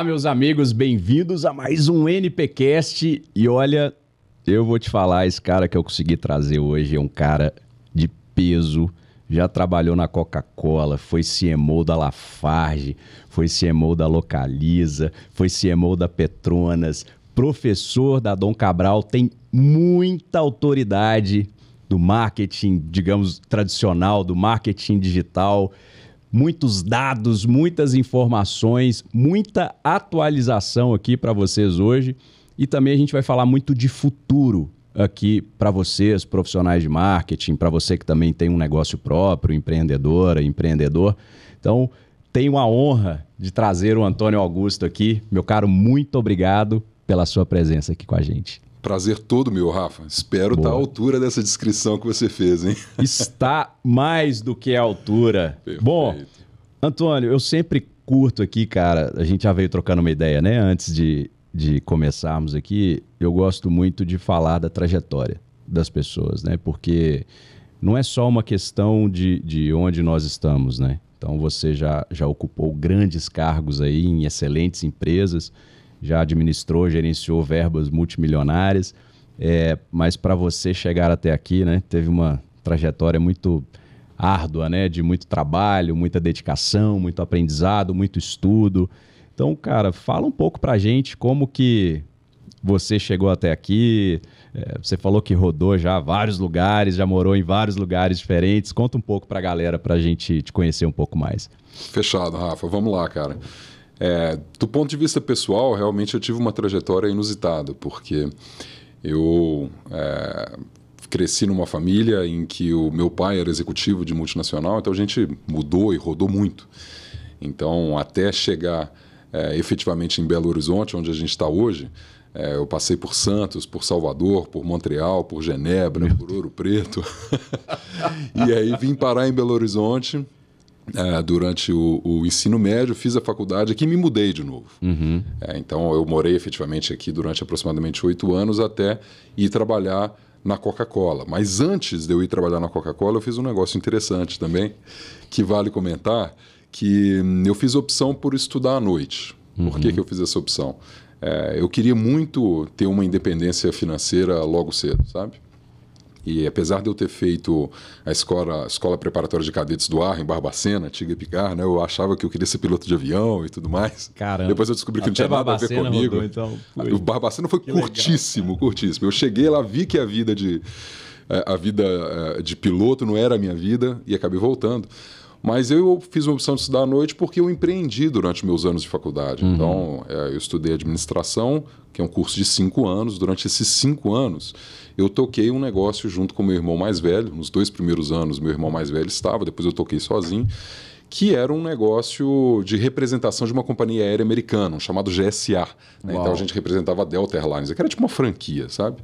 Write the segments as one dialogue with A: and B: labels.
A: Olá, meus amigos, bem-vindos a mais um NPcast. E olha, eu vou te falar, esse cara que eu consegui trazer hoje é um cara de peso, já trabalhou na Coca-Cola, foi CMO da Lafarge, foi CMO da Localiza, foi CMO da Petronas, professor da Dom Cabral, tem muita autoridade do marketing, digamos, tradicional, do marketing digital muitos dados, muitas informações, muita atualização aqui para vocês hoje. E também a gente vai falar muito de futuro aqui para vocês, profissionais de marketing, para você que também tem um negócio próprio, empreendedora, empreendedor. Então, tenho a honra de trazer o Antônio Augusto aqui. Meu caro, muito obrigado pela sua presença aqui com a gente.
B: Prazer todo meu, Rafa. Espero estar tá à altura dessa descrição que você fez, hein? Está mais do que à altura. Perfeito. Bom,
A: Antônio, eu sempre curto aqui, cara. A gente já veio trocando uma ideia, né? Antes de, de começarmos aqui, eu gosto muito de falar da trajetória das pessoas, né? Porque não é só uma questão de, de onde nós estamos, né? Então você já, já ocupou grandes cargos aí em excelentes empresas já administrou, gerenciou verbas multimilionárias, é, mas para você chegar até aqui, né, teve uma trajetória muito árdua, né, de muito trabalho, muita dedicação, muito aprendizado, muito estudo. Então, cara, fala um pouco para gente como que você chegou até aqui. É, você falou que rodou já vários lugares, já morou em vários lugares diferentes. Conta um pouco para a galera, para a gente te conhecer um pouco mais.
B: Fechado, Rafa. Vamos lá, cara. É, do ponto de vista pessoal, realmente eu tive uma trajetória inusitada, porque eu é, cresci numa família em que o meu pai era executivo de multinacional, então a gente mudou e rodou muito. Então, até chegar é, efetivamente em Belo Horizonte, onde a gente está hoje, é, eu passei por Santos, por Salvador, por Montreal, por Genebra, por Ouro Preto. e aí vim parar em Belo Horizonte é, durante o, o, ensino médio, fiz a faculdade aqui e me mudei de novo. Uhum. É, então, eu morei efetivamente aqui durante aproximadamente oito anos até ir trabalhar na Coca-Cola. Mas antes de eu ir trabalhar na Coca-Cola, eu fiz um negócio interessante também, que vale comentar, que hum, eu fiz opção por estudar à noite. Uhum. Por que, uhum. que eu fiz essa opção? É, eu queria muito ter uma independência financeira logo cedo, sabe? E apesar de eu ter feito a escola, a escola preparatória de cadetes do ar em Barbacena, antiga Picar, né? Eu achava que eu queria ser piloto de avião e tudo mais. Caramba. Depois eu descobri que Até não tinha Barbacena nada a ver comigo. então, o Barbacena foi que curtíssimo, legal, curtíssimo. Eu cheguei lá, vi que a vida de eh, a vida eh, de piloto não era a minha vida e acabei voltando. Mas eu fiz uma opção de estudar à noite porque eu empreendi durante meus anos de faculdade. Uhum. Então, é, eu estudei administração, que é um curso de cinco anos. Durante esses cinco anos, eu toquei um negócio junto com meu irmão mais velho. Nos dois primeiros anos, meu irmão mais velho estava, depois eu toquei sozinho. Que era um negócio de representação de uma companhia aérea americana, um chamado GSA. Né? Então a gente representava a Delta Airlines, que era tipo uma franquia, sabe?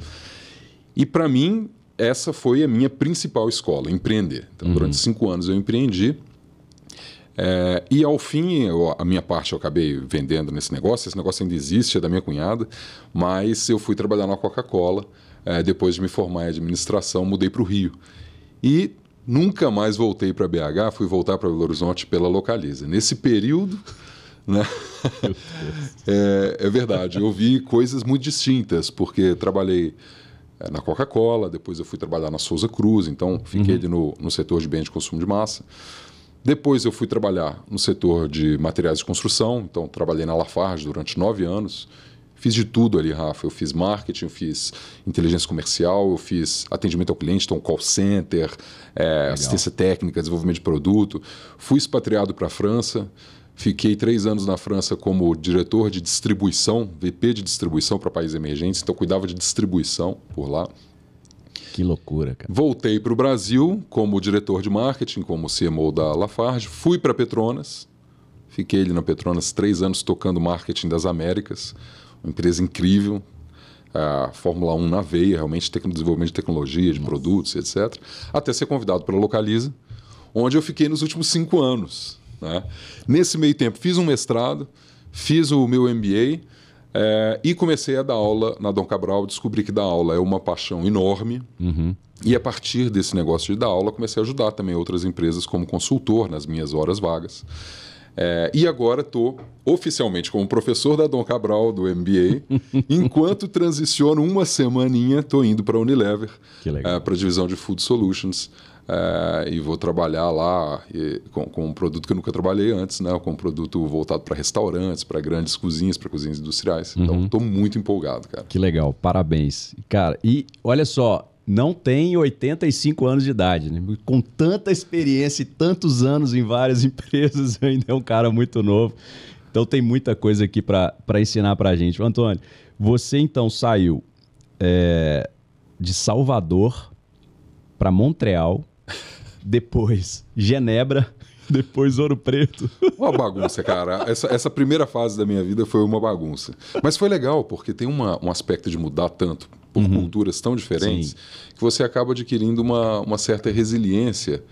B: E para mim, essa foi a minha principal escola, empreender. Então, uhum. durante cinco anos eu empreendi. É, e ao fim, eu, a minha parte eu acabei vendendo nesse negócio. Esse negócio ainda existe, é da minha cunhada. Mas eu fui trabalhar na Coca-Cola. É, depois de me formar em administração, mudei para o Rio. E nunca mais voltei para BH, fui voltar para Belo Horizonte pela Localiza. Nesse período. Né? é, é verdade, eu vi coisas muito distintas, porque trabalhei eh, na Coca-Cola, depois eu fui trabalhar na Souza Cruz, então fiquei uhum. no, no setor de bens de consumo de massa. Depois eu fui trabalhar no setor de materiais de construção, então trabalhei na Lafarge durante nove anos. Fiz de tudo ali, Rafa. Eu fiz marketing, eu fiz inteligência comercial, eu fiz atendimento ao cliente, então call center, é, assistência técnica, desenvolvimento de produto. Fui expatriado para a França, Fiquei três anos na França como diretor de distribuição, VP de distribuição para países emergentes, então cuidava de distribuição por lá. Que loucura, cara. Voltei para o Brasil como diretor de marketing, como CMO da Lafarge. Fui para Petronas. Fiquei ali na Petronas três anos tocando marketing das Américas. Uma empresa incrível. A Fórmula 1 na veia, realmente, desenvolvimento de tecnologia, de Nossa. produtos, etc. Até ser convidado pela Localiza, onde eu fiquei nos últimos cinco anos. Né? Nesse meio tempo, fiz um mestrado, fiz o meu MBA é, eh, e comecei a dar aula na Dom Cabral. Descobri que dar aula é uma paixão enorme. Uhum. E a partir desse negócio de dar aula, comecei a ajudar também outras empresas como consultor nas minhas horas vagas. É, e agora estou oficialmente como professor da Dom Cabral do MBA. enquanto transiciono uma semaninha, estou indo para a Unilever, é, para a divisão de Food Solutions, é, e vou trabalhar lá e, com, com, um produto que eu nunca trabalhei antes, né? com um produto voltado para restaurantes, para grandes cozinhas, para cozinhas industriais. Então, uhum. Então, estou muito empolgado, cara. Que legal, parabéns. Cara, e olha só, não tem
A: 85 anos de idade, né? com tanta experiência e tantos anos em várias empresas, ainda é um cara muito novo. Então tem muita coisa aqui para ensinar para a gente. Antônio, você então saiu é, de Salvador para Montreal, depois Genebra, depois Ouro Preto.
B: Uma bagunça, cara. Essa, essa primeira fase da minha vida foi uma bagunça. Mas foi legal, porque tem uma, um aspecto de mudar tanto por uhum. culturas tão diferentes Sim. que você acaba adquirindo uma, uma certa resiliência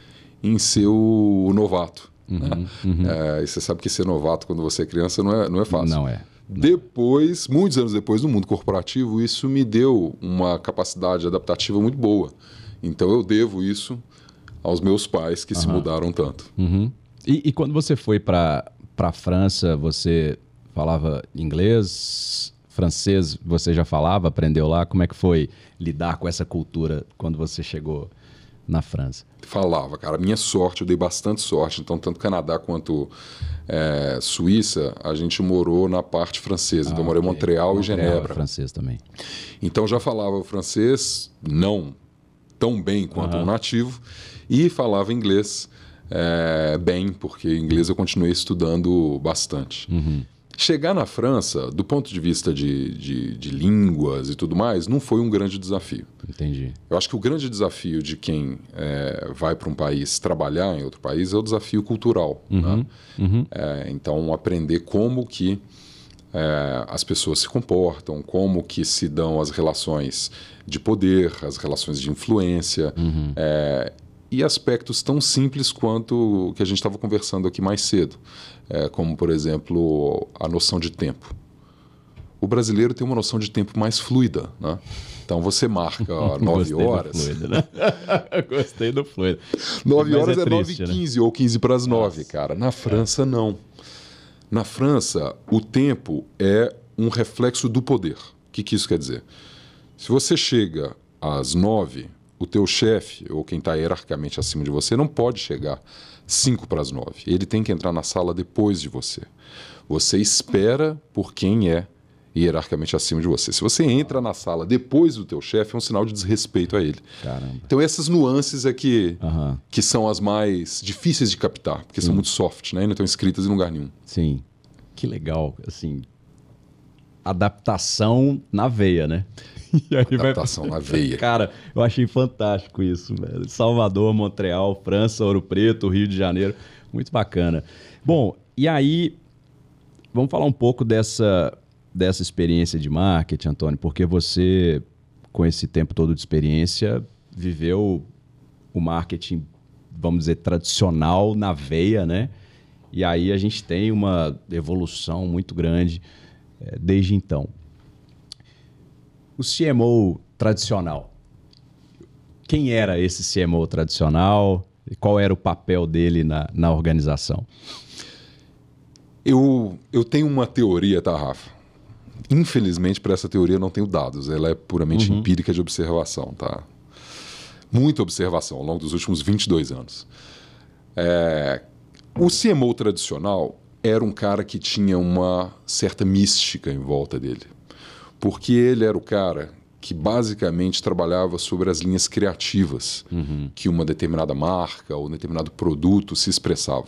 B: em ser o, novato. Uhum, né? uhum. É, e você sabe que ser novato quando você é criança não é, não é fácil. Não é. é. Depois, muitos anos depois, no mundo corporativo, isso me deu uma capacidade adaptativa muito boa. Então eu devo isso aos meus pais que uhum. se mudaram tanto. Uhum. E, e,
A: quando você foi para a França, você falava inglês, francês, você já falava, aprendeu lá? Como é que foi lidar com essa cultura quando você chegou na França?
B: Falava, cara. Minha sorte, eu dei bastante sorte. Então, tanto Canadá quanto é, Suíça, a gente morou na parte francesa. Ah, então, eu morei em ah, okay. Montreal, Montreal e é Genebra. É francês também. Então, já falava francês, não tão bem quanto uhum. um nativo e falava inglês é, bem, porque inglês eu continuei estudando bastante. Uhum. Chegar na França, do ponto de vista de, de, de, línguas e tudo mais, não foi um grande desafio. Entendi. Eu acho que o grande desafio de quem é, vai para um país trabalhar em outro país é o desafio cultural. Uhum.
C: Né? Uhum.
B: É, então, aprender como que é, as pessoas se comportam, como que se dão as relações de poder, as relações de influência, uhum. é, e aspectos tão simples quanto o que a gente estava conversando aqui mais cedo, é, como, por exemplo, a noção de tempo. O brasileiro tem uma noção de tempo mais fluida, né? Então você marca ó, 9 horas. Do fluido, né? Gostei do fluido. 9 Mas horas é, é triste, 9 e 15 né? ou 15 para as 9, Nossa. cara. Na França, é. não. Na França, o tempo é um reflexo do poder. O que, que isso quer dizer? Se você chega às nove, o teu chefe ou quem está hierarquicamente acima de você não pode chegar cinco para as nove. Ele tem que entrar na sala depois de você. Você espera por quem é hierarquicamente acima de você. Se você entra na sala depois do teu chefe, é um sinal de desrespeito a ele. Caramba. Então essas nuances é que, uhum. que são as mais difíceis de captar, porque Sim. são muito soft, né? não estão escritas em lugar nenhum. Sim. Que legal, assim,
A: adaptação na veia, né? adaptação vai... na veia. Cara, eu achei fantástico isso, velho. Salvador, Montreal, França, Ouro Preto, Rio de Janeiro. Muito bacana. Bom, e aí, vamos falar um pouco dessa dessa experiência de marketing, Antônio? Porque você, com esse tempo todo de experiência, viveu o marketing, vamos dizer, tradicional na veia, né? E aí a gente tem uma evolução muito grande é, desde então. O CMO tradicional. Quem era esse CMO tradicional? E qual era o papel dele na, na organização?
B: Eu, eu tenho uma teoria, tá, Rafa? Infelizmente, para essa teoria não tenho dados, ela é puramente uhum. empírica de observação, tá? Muita observação ao longo dos últimos 22 anos. É... O CMO tradicional era um cara que tinha uma certa mística em volta dele, porque ele era o cara que basicamente trabalhava sobre as linhas criativas uhum. que uma determinada marca ou um determinado produto se expressava.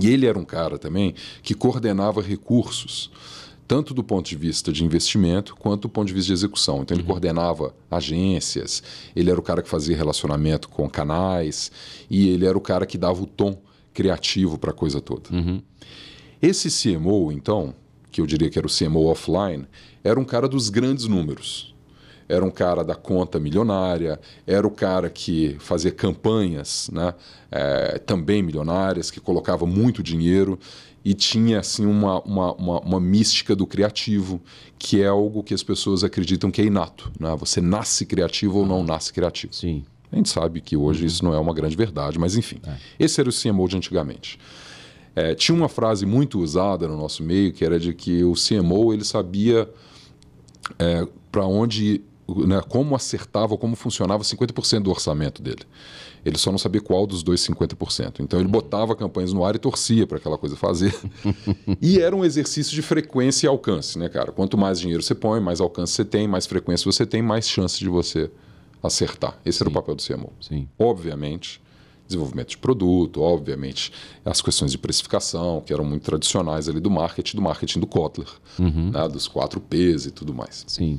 B: E ele era um cara também que coordenava recursos tanto do ponto de vista de investimento quanto do ponto de vista de execução. Então, ele uhum. coordenava agências, ele era o cara que fazia relacionamento com canais e ele era o cara que dava o tom criativo para a coisa toda. Uhum. Esse CMO, então, que eu diria que era o CMO offline, era um cara dos grandes números. Era um cara da conta milionária, era o cara que fazia campanhas né, é, também milionárias, que colocava muito dinheiro e tinha assim uma, uma, uma, uma, mística do criativo, que é algo que as pessoas acreditam que é inato. Né? Você nasce criativo ou não ah. nasce criativo. Sim. A gente sabe que hoje uhum. isso não é uma grande verdade, mas enfim. É. Esse era o CMO de antigamente. É, tinha uma frase muito usada no nosso meio, que era de que o CMO ele sabia é, para onde, né, como acertava, como funcionava 50% do orçamento dele. Ele só não sabia qual dos dois 50%. Então ele uhum. botava campanhas no ar e torcia para aquela coisa fazer. e era um exercício de frequência e alcance, né, cara? Quanto mais dinheiro você põe, mais alcance você tem, mais frequência você tem, mais chance de você acertar. Esse Sim. era o papel do CMO. Sim. Obviamente, desenvolvimento de produto, obviamente, as questões de precificação, que eram muito tradicionais ali do marketing, do marketing do Kotler, uhum. né, dos quatro Ps e tudo mais. Sim.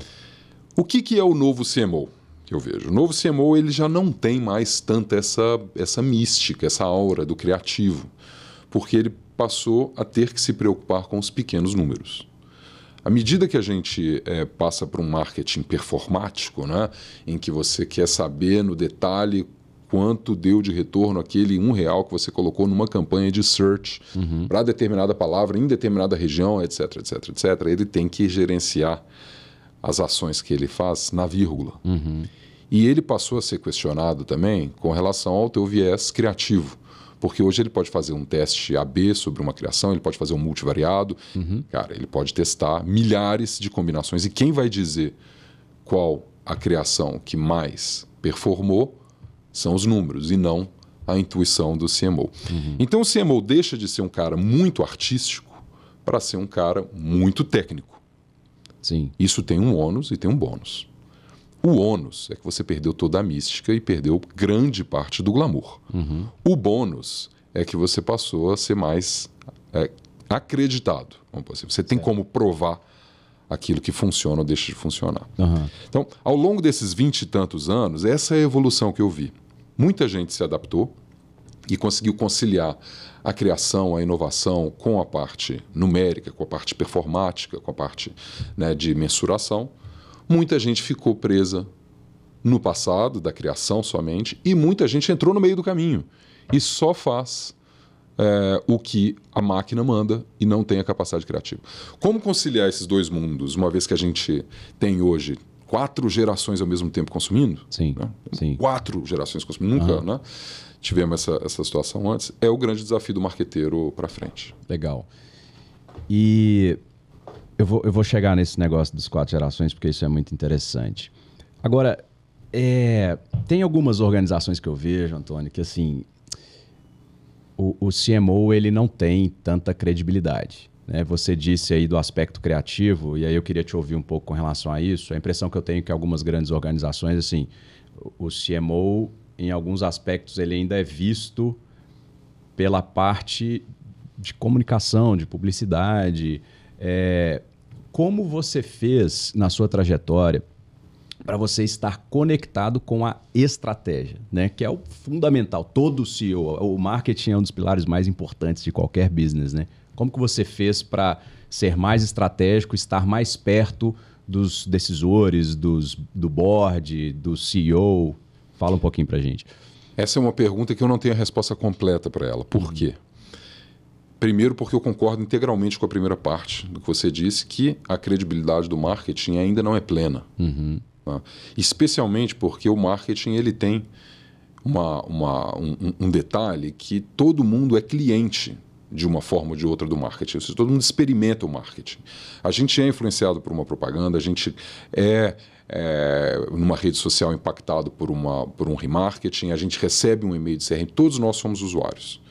B: O que, que é o novo CMO? que eu vejo. O novo CMO ele já não tem mais tanta essa, essa mística, essa aura do criativo, porque ele passou a ter que se preocupar com os pequenos números. À medida que a gente é, passa para um marketing performático, né, em que você quer saber no detalhe quanto deu de retorno aquele um real que você colocou numa campanha de search uhum. para determinada palavra em determinada região, etc, etc, etc. Ele tem que gerenciar as ações que ele faz na vírgula. Uhum. E ele passou a ser questionado também com relação ao teu viés criativo. Porque hoje ele pode fazer um teste AB sobre uma criação, ele pode fazer um multivariado. Uhum. Cara, ele pode testar milhares de combinações. E quem vai dizer qual a criação que mais performou são os números e não a intuição do CMO. Uhum. Então o CMO deixa de ser um cara muito artístico para ser um cara muito técnico. Sim. Isso tem um ônus e tem um bônus. O ônus é que você perdeu toda a mística e perdeu grande parte do glamour. Uhum. O bônus é que você passou a ser mais é, acreditado. Assim. Você tem certo. como provar aquilo que funciona ou deixa de funcionar. Uhum. Então, ao longo desses vinte e tantos anos, essa é a evolução que eu vi. Muita gente se adaptou e conseguiu conciliar a criação, a inovação com a parte numérica, com a parte performática, com a parte né, de mensuração. Muita gente ficou presa no passado, da criação somente, e muita gente entrou no meio do caminho e só faz é, o que a máquina manda e não tem a capacidade criativa. Como conciliar esses dois mundos, uma vez que a gente tem hoje quatro gerações ao mesmo tempo consumindo? Sim. Né? sim. Quatro gerações consumindo, nunca, né? Tivemos essa, essa situação antes. É o grande desafio do marqueteiro para frente.
A: Legal. E eu vou, eu vou chegar nesse negócio das quatro gerações, porque isso é muito interessante. Agora, é, tem algumas organizações que eu vejo, Antônio, que assim, o, o CMO ele não tem tanta credibilidade. Né? Você disse aí do aspecto criativo, e aí eu queria te ouvir um pouco com relação a isso. A impressão que eu tenho é que algumas grandes organizações, assim, o CMO, em alguns aspectos, ele ainda é visto pela parte de comunicação, de publicidade, é, como você fez na sua trajetória para você estar conectado com a estratégia, né? Que é o fundamental. Todo CEO, o marketing é um dos pilares mais importantes de qualquer business, né? Como que você fez para ser mais estratégico, estar mais perto
B: dos decisores, dos, do board, do CEO? Fala um pouquinho para gente. Essa é uma pergunta que eu não tenho a resposta completa para ela. Por uhum. quê? Primeiro, porque eu concordo integralmente com a primeira parte do que você disse, que a credibilidade do marketing ainda não é plena. Uhum. Tá? Especialmente porque o marketing ele tem uma, uma um, um, detalhe que todo mundo é cliente de uma forma ou de outra do marketing. Seja, todo mundo experimenta o marketing. A gente é influenciado por uma propaganda, a gente é, é numa rede social impactado por, uma, por um remarketing, a gente recebe um e-mail de CRM, todos nós somos usuários.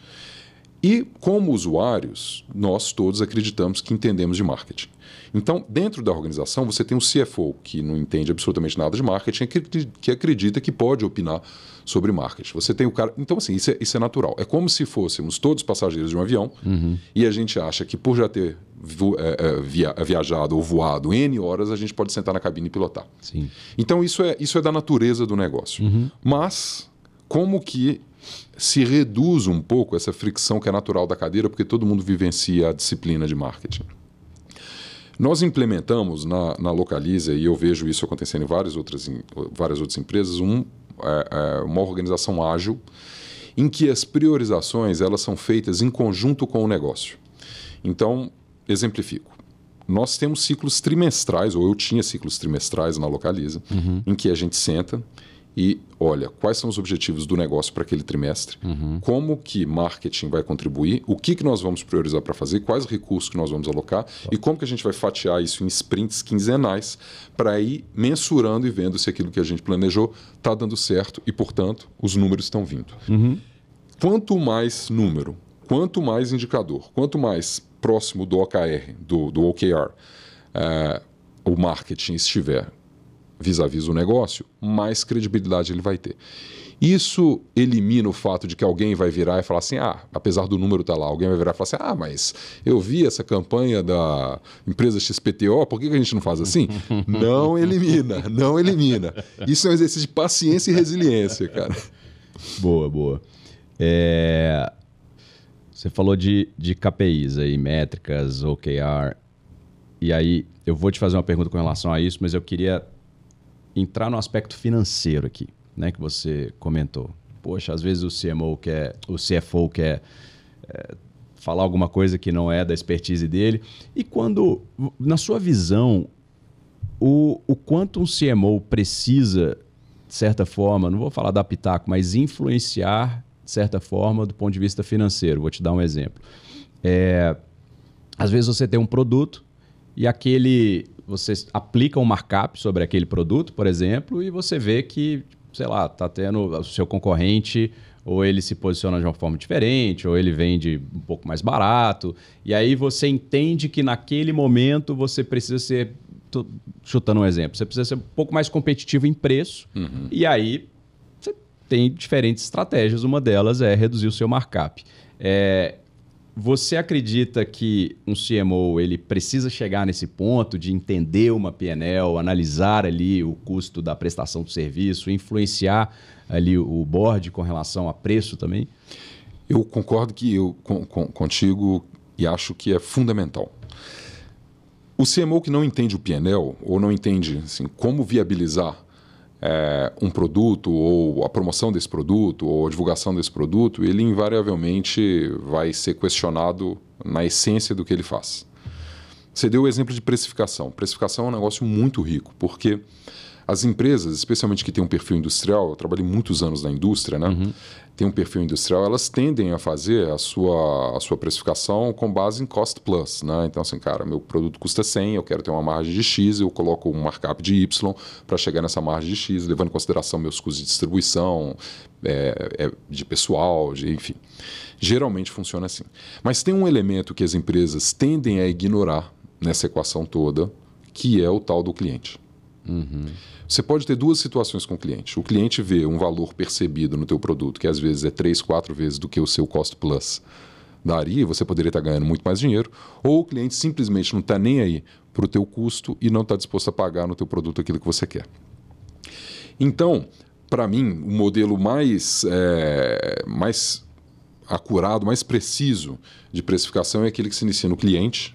B: E, como usuários, nós todos acreditamos que entendemos de marketing. Então, dentro da organização, você tem um CFO que não entende absolutamente nada de marketing, que acredita que pode opinar sobre marketing. Você tem o cara. Então, assim, isso é, isso é natural. É como se fôssemos todos passageiros de um avião uhum. e a gente acha que, por já ter é, é, via, é, viajado ou voado N horas, a gente pode sentar na cabine e pilotar. Sim. Então, isso é, isso é da natureza do negócio. Uhum. Mas, como que se reduz um pouco essa fricção que é natural da cadeira, porque todo mundo vivencia a disciplina de marketing. Nós implementamos na, na Localiza, e eu vejo isso acontecendo em várias outras, em, várias outras empresas, um, é, é, uma organização ágil em que as priorizações elas são feitas em conjunto com o negócio. Então, exemplifico. Nós temos ciclos trimestrais, ou eu tinha ciclos trimestrais na Localiza, uhum. em que a gente senta, e olha quais são os objetivos do negócio para aquele trimestre, uhum. como que marketing vai contribuir, o que, que nós vamos priorizar para fazer, quais recursos que nós vamos alocar tá. e como que a gente vai fatiar isso em sprints quinzenais para ir mensurando e vendo se aquilo que a gente planejou está dando certo e, portanto, os números estão vindo. Uhum. Quanto mais número, quanto mais indicador, quanto mais próximo do OKR, do, do OKR, uh, eh, o marketing estiver vis-à-vis -vis o negócio, mais credibilidade ele vai ter. Isso elimina o fato de que alguém vai virar e falar assim: ah, apesar do número estar tá lá, alguém vai virar e falar assim: ah, mas eu vi essa campanha da empresa XPTO, por que a gente não faz assim? não elimina, não elimina. Isso é um exercício de paciência e resiliência, cara.
A: Boa, boa. É... Você falou de, de KPIs aí, métricas, OKR. E aí, eu vou te fazer uma pergunta com relação a isso, mas eu queria entrar no aspecto financeiro aqui, né, que você comentou. Poxa, às vezes o CMO quer, o CFO quer é, falar alguma coisa que não é da expertise dele. E quando, na sua visão, o, o quanto um CMO precisa, de certa forma, não vou falar da pitaco, mas influenciar, de certa forma, do ponto de vista financeiro. Vou te dar um exemplo. É, às vezes você tem um produto e aquele você aplica um markup sobre aquele produto, por exemplo, e você vê que, sei lá, está tendo o seu concorrente ou ele se posiciona de uma forma diferente, ou ele vende um pouco mais barato. E aí você entende que naquele momento você precisa ser. Tô chutando um exemplo, você precisa ser um pouco mais competitivo em preço. Uhum. E aí você tem diferentes estratégias. Uma delas é reduzir o seu markup. É, você acredita que um CMO ele precisa chegar nesse ponto de entender uma PNL, analisar ali o custo da prestação do serviço, influenciar ali
B: o board com relação a preço também? Eu concordo que eu com, com, contigo e acho que é fundamental. O CMO que não entende o PNL ou não entende assim, como viabilizar é, um produto ou a promoção desse produto ou a divulgação desse produto, ele invariavelmente vai ser questionado na essência do que ele faz. Você deu o exemplo de precificação. Precificação é um negócio muito rico, porque as empresas, especialmente que têm um perfil industrial, eu trabalhei muitos anos na indústria, né? Uhum. Tem um perfil industrial, elas tendem a fazer a sua, a sua precificação com base em cost plus, né? Então, assim, cara, meu produto custa 100, eu quero ter uma margem de X, eu coloco um markup de Y para chegar nessa margem de X, levando em consideração meus custos de distribuição, é, é, de pessoal, de, enfim. Geralmente funciona assim. Mas tem um elemento que as empresas tendem a ignorar nessa equação toda, que é o tal do cliente. Uhum. Você pode ter duas situações com o cliente. O cliente vê um valor percebido no teu produto, que às vezes é três, quatro vezes do que o seu cost plus daria, você poderia estar ganhando muito mais dinheiro, ou o cliente simplesmente não está nem aí para o teu custo e não está disposto a pagar no teu produto aquilo que você quer. Então, para mim, o modelo mais, é, mais acurado, mais preciso de precificação é aquele que se inicia no cliente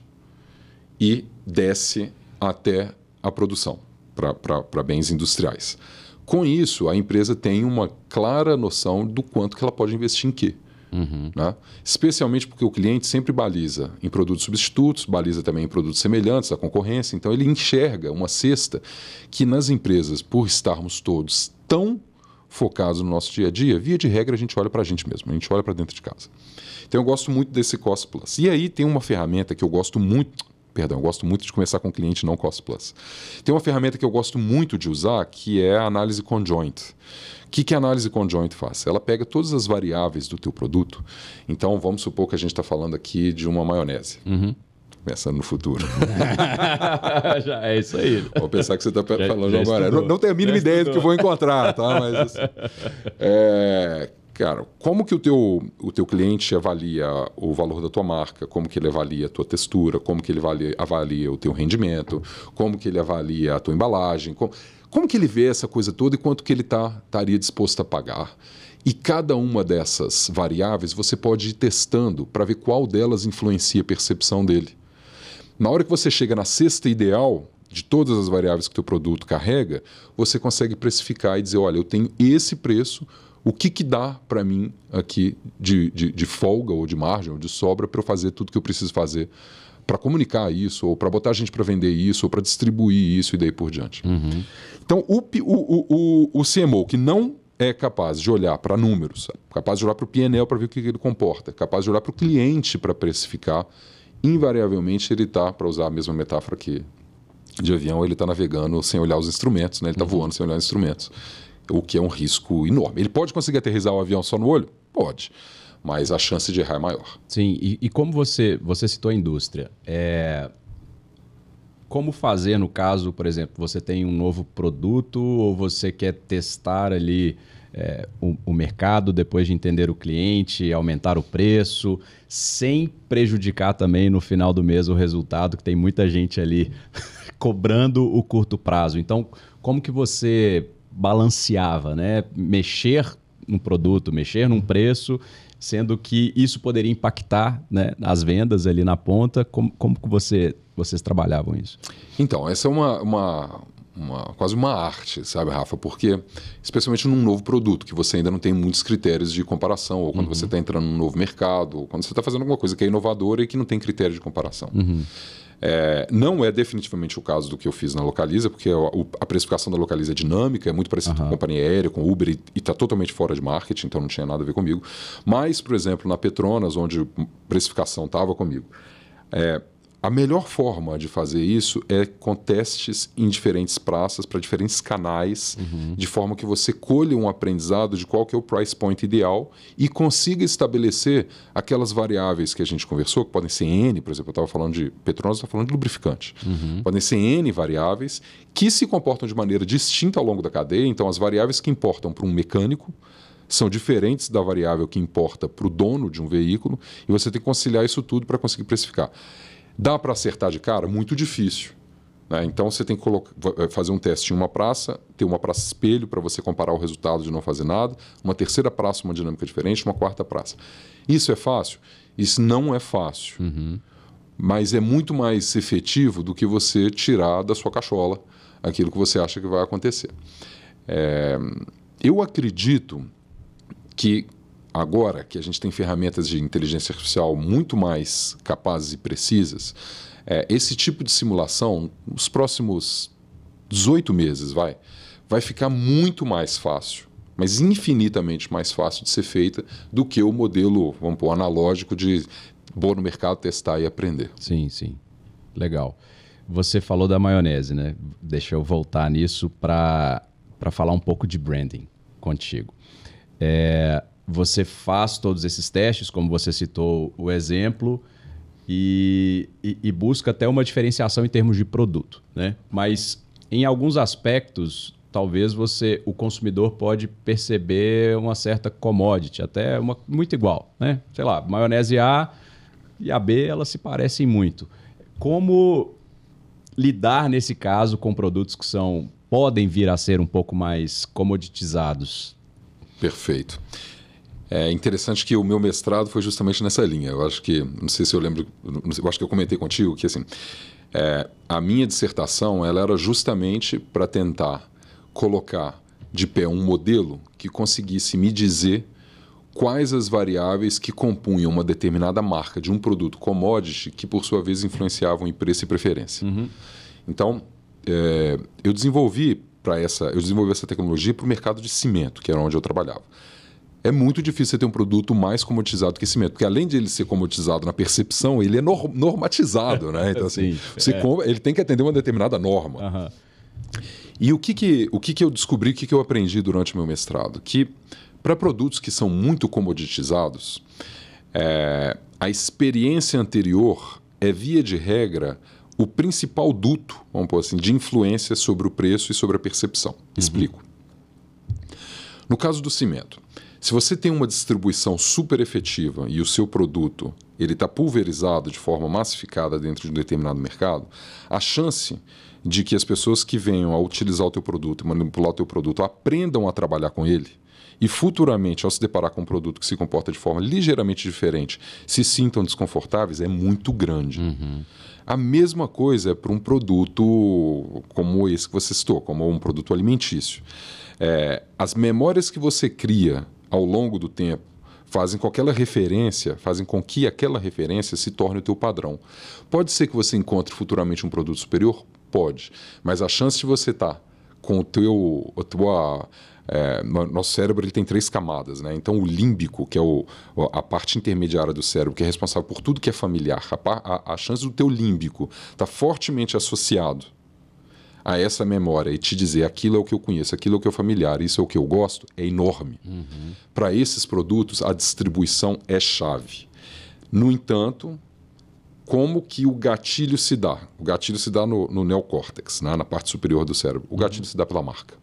B: e desce até a produção para bens industriais. Com isso, a empresa tem uma clara noção do quanto que ela pode investir em quê. Uhum. Né? Especialmente porque o cliente sempre baliza em produtos substitutos, baliza também em produtos semelhantes à concorrência. Então, ele enxerga uma cesta que nas empresas, por estarmos todos tão focados no nosso dia a dia, via de regra a gente olha para a gente mesmo, a gente olha para dentro de casa. Então, eu gosto muito desse Cost Plus. E aí tem uma ferramenta que eu gosto muito, Perdão, eu gosto muito de começar com cliente não cost plus. Tem uma ferramenta que eu gosto muito de usar que é a análise conjoint. O que, que a análise conjoint faz? Ela pega todas as variáveis do teu produto. Então, vamos supor que a gente está falando aqui de uma maionese. Uhum pensando no futuro. já é isso aí. Vou pensar que você está falando já, já agora. não, não tenho a mínima ideia estudou. do que eu vou encontrar, tá? Mas assim, é, Cara, como que o teu, o teu cliente avalia o valor da tua marca, como que ele avalia a tua textura, como que ele avalia, avalia o teu rendimento, como que ele avalia a tua embalagem, como, como que ele vê essa coisa toda e quanto que ele tá, estaria disposto a pagar. E cada uma dessas variáveis você pode ir testando para ver qual delas influencia a percepção dele. Na hora que você chega na cesta ideal, de todas as variáveis que o teu produto carrega, você consegue precificar e dizer, olha, eu tenho esse preço o que, que dá para mim aqui de, de, de, folga ou de margem ou de sobra para eu fazer tudo que eu preciso fazer para comunicar isso, ou para botar gente para vender isso, ou para distribuir isso e daí por diante. Uhum. Então, o, o, o, o CMO que não é capaz de olhar para números, capaz de olhar para o PNL para ver o que ele comporta, capaz de olhar para o cliente para precificar, invariavelmente ele está, para usar a mesma metáfora que de avião, ele está navegando sem olhar os instrumentos, né? ele está uhum. voando sem olhar os instrumentos o que é um risco enorme. Ele pode conseguir aterrizar o avião só no olho? Pode. Mas a chance de errar é maior. Sim, e, e como você, você citou a indústria, é, como fazer no caso,
A: por exemplo, você tem um novo produto ou você quer testar ali é, o, o, mercado depois de entender o cliente, aumentar o preço, sem prejudicar também no final do mês o resultado, que tem muita gente ali cobrando o curto prazo. Então, como que você balanceava, né? Mexer no produto, mexer num preço, sendo que isso poderia impactar né, as vendas ali na ponta. Como, como você, vocês trabalhavam isso?
B: Então, essa é uma, uma, uma, quase uma arte, sabe, Rafa? Porque, especialmente num novo produto, que você ainda não tem muitos critérios de comparação, ou quando uhum. você está entrando num novo mercado, ou quando você está fazendo alguma coisa que é inovadora e que não tem critério de comparação. Uhum. É, não é definitivamente o caso do que eu fiz na Localiza, porque a, a precificação da Localiza é dinâmica, é muito parecida uhum. com a companhia aérea, com Uber, e está totalmente fora de marketing, então não tinha nada a ver comigo. Mas, por exemplo, na Petronas, onde precificação estava comigo, é, a melhor forma de fazer isso é com testes em diferentes praças, para diferentes canais, uhum. de forma que você colhe um aprendizado de qual que é o price point ideal e consiga estabelecer aquelas variáveis que a gente conversou, que podem ser N, por exemplo, eu estava falando de Petróleo, estava falando de lubrificante. Uhum. Podem ser N variáveis que se comportam de maneira distinta ao longo da cadeia, então as variáveis que importam para um mecânico são diferentes da variável que importa para o dono de um veículo e você tem que conciliar isso tudo para conseguir precificar. Dá para acertar de cara? Muito difícil. Né? Então você tem que colocar, eh, fazer um teste em uma praça, ter uma praça espelho para você comparar o resultado de não fazer nada, uma terceira praça, uma dinâmica diferente, uma quarta praça. Isso é fácil? Isso não é fácil. Uhum. Mas é muito mais efetivo do que você tirar da sua cachola aquilo que você acha que vai acontecer. É, eu acredito que agora que a gente tem ferramentas de inteligência artificial muito mais capazes e precisas, é, esse tipo de simulação, nos próximos 18 meses, vai, vai ficar muito mais fácil, mas infinitamente mais fácil de ser feita do que o modelo, vamos pôr, analógico de pôr no mercado, testar e aprender. Sim, sim. Legal. Você falou da maionese, né?
A: Deixa eu voltar nisso para falar um pouco de branding contigo. É, você faz todos esses testes, como você citou o exemplo, e, e, e busca até uma diferenciação em termos de produto. Né? Mas em alguns aspectos, talvez você, o consumidor pode perceber uma certa commodity, até uma, muito igual. Né? Sei lá, maionese A e a B elas se parecem muito. Como lidar nesse caso com
B: produtos que são podem vir a ser um pouco mais comoditizados? Perfeito. É interessante que o meu mestrado foi justamente nessa linha. Eu acho que, não sei se eu lembro, eu acho que eu comentei contigo que assim, é, a minha dissertação ela era justamente para tentar colocar de pé um modelo que conseguisse me dizer quais as variáveis que compunham uma determinada marca de um produto commodity que, por sua vez, influenciavam em preço e preferência. Uhum. Então, é, eu desenvolvi para essa, eu desenvolvi essa tecnologia para o mercado de cimento, que era onde eu trabalhava é muito difícil você ter um produto mais comoditizado que cimento, porque além de ele ser comoditizado na percepção, ele é normatizado, né? Então, assim, Sim, você é. compra, ele tem que atender uma determinada norma. Uhum. E o que, que, o que, que eu descobri, o que, que eu aprendi durante o meu mestrado? Que para produtos que são muito comoditizados, é, a experiência anterior é, via de regra, o principal duto, vamos pôr assim, de influência sobre o preço e sobre a percepção. Uhum. Explico. Uhum. No caso do cimento, se você tem uma distribuição super efetiva e o seu produto ele está pulverizado de forma massificada dentro de um determinado mercado, a chance de que as pessoas que venham a utilizar o teu produto, manipular o teu produto, aprendam a trabalhar com ele e futuramente, ao se deparar com um produto que se comporta de forma ligeiramente diferente, se sintam desconfortáveis, é muito grande. Uhum. A mesma coisa é para um produto como esse que você citou, como um produto alimentício. É, as memórias que você cria ao longo do tempo fazem com aquela referência, fazem com que aquela referência se torne o teu padrão. Pode ser que você encontre futuramente um produto superior? Pode. Mas a chance de você estar tá com o teu... A tua, é, nosso cérebro ele tem três camadas, né? Então, o límbico, que é o, a parte intermediária do cérebro, que é responsável por tudo que é familiar, a, a, a chance do teu límbico estar tá fortemente associado a essa memória e te dizer aquilo é o que eu conheço, aquilo é o que eu é familiar, isso é o que eu gosto, é enorme. Uhum. Para esses produtos, a distribuição é chave. No entanto, como que o gatilho se dá? O gatilho se dá no, no neocórtex, né? na parte superior do cérebro. O uhum. gatilho uhum. se dá pela marca.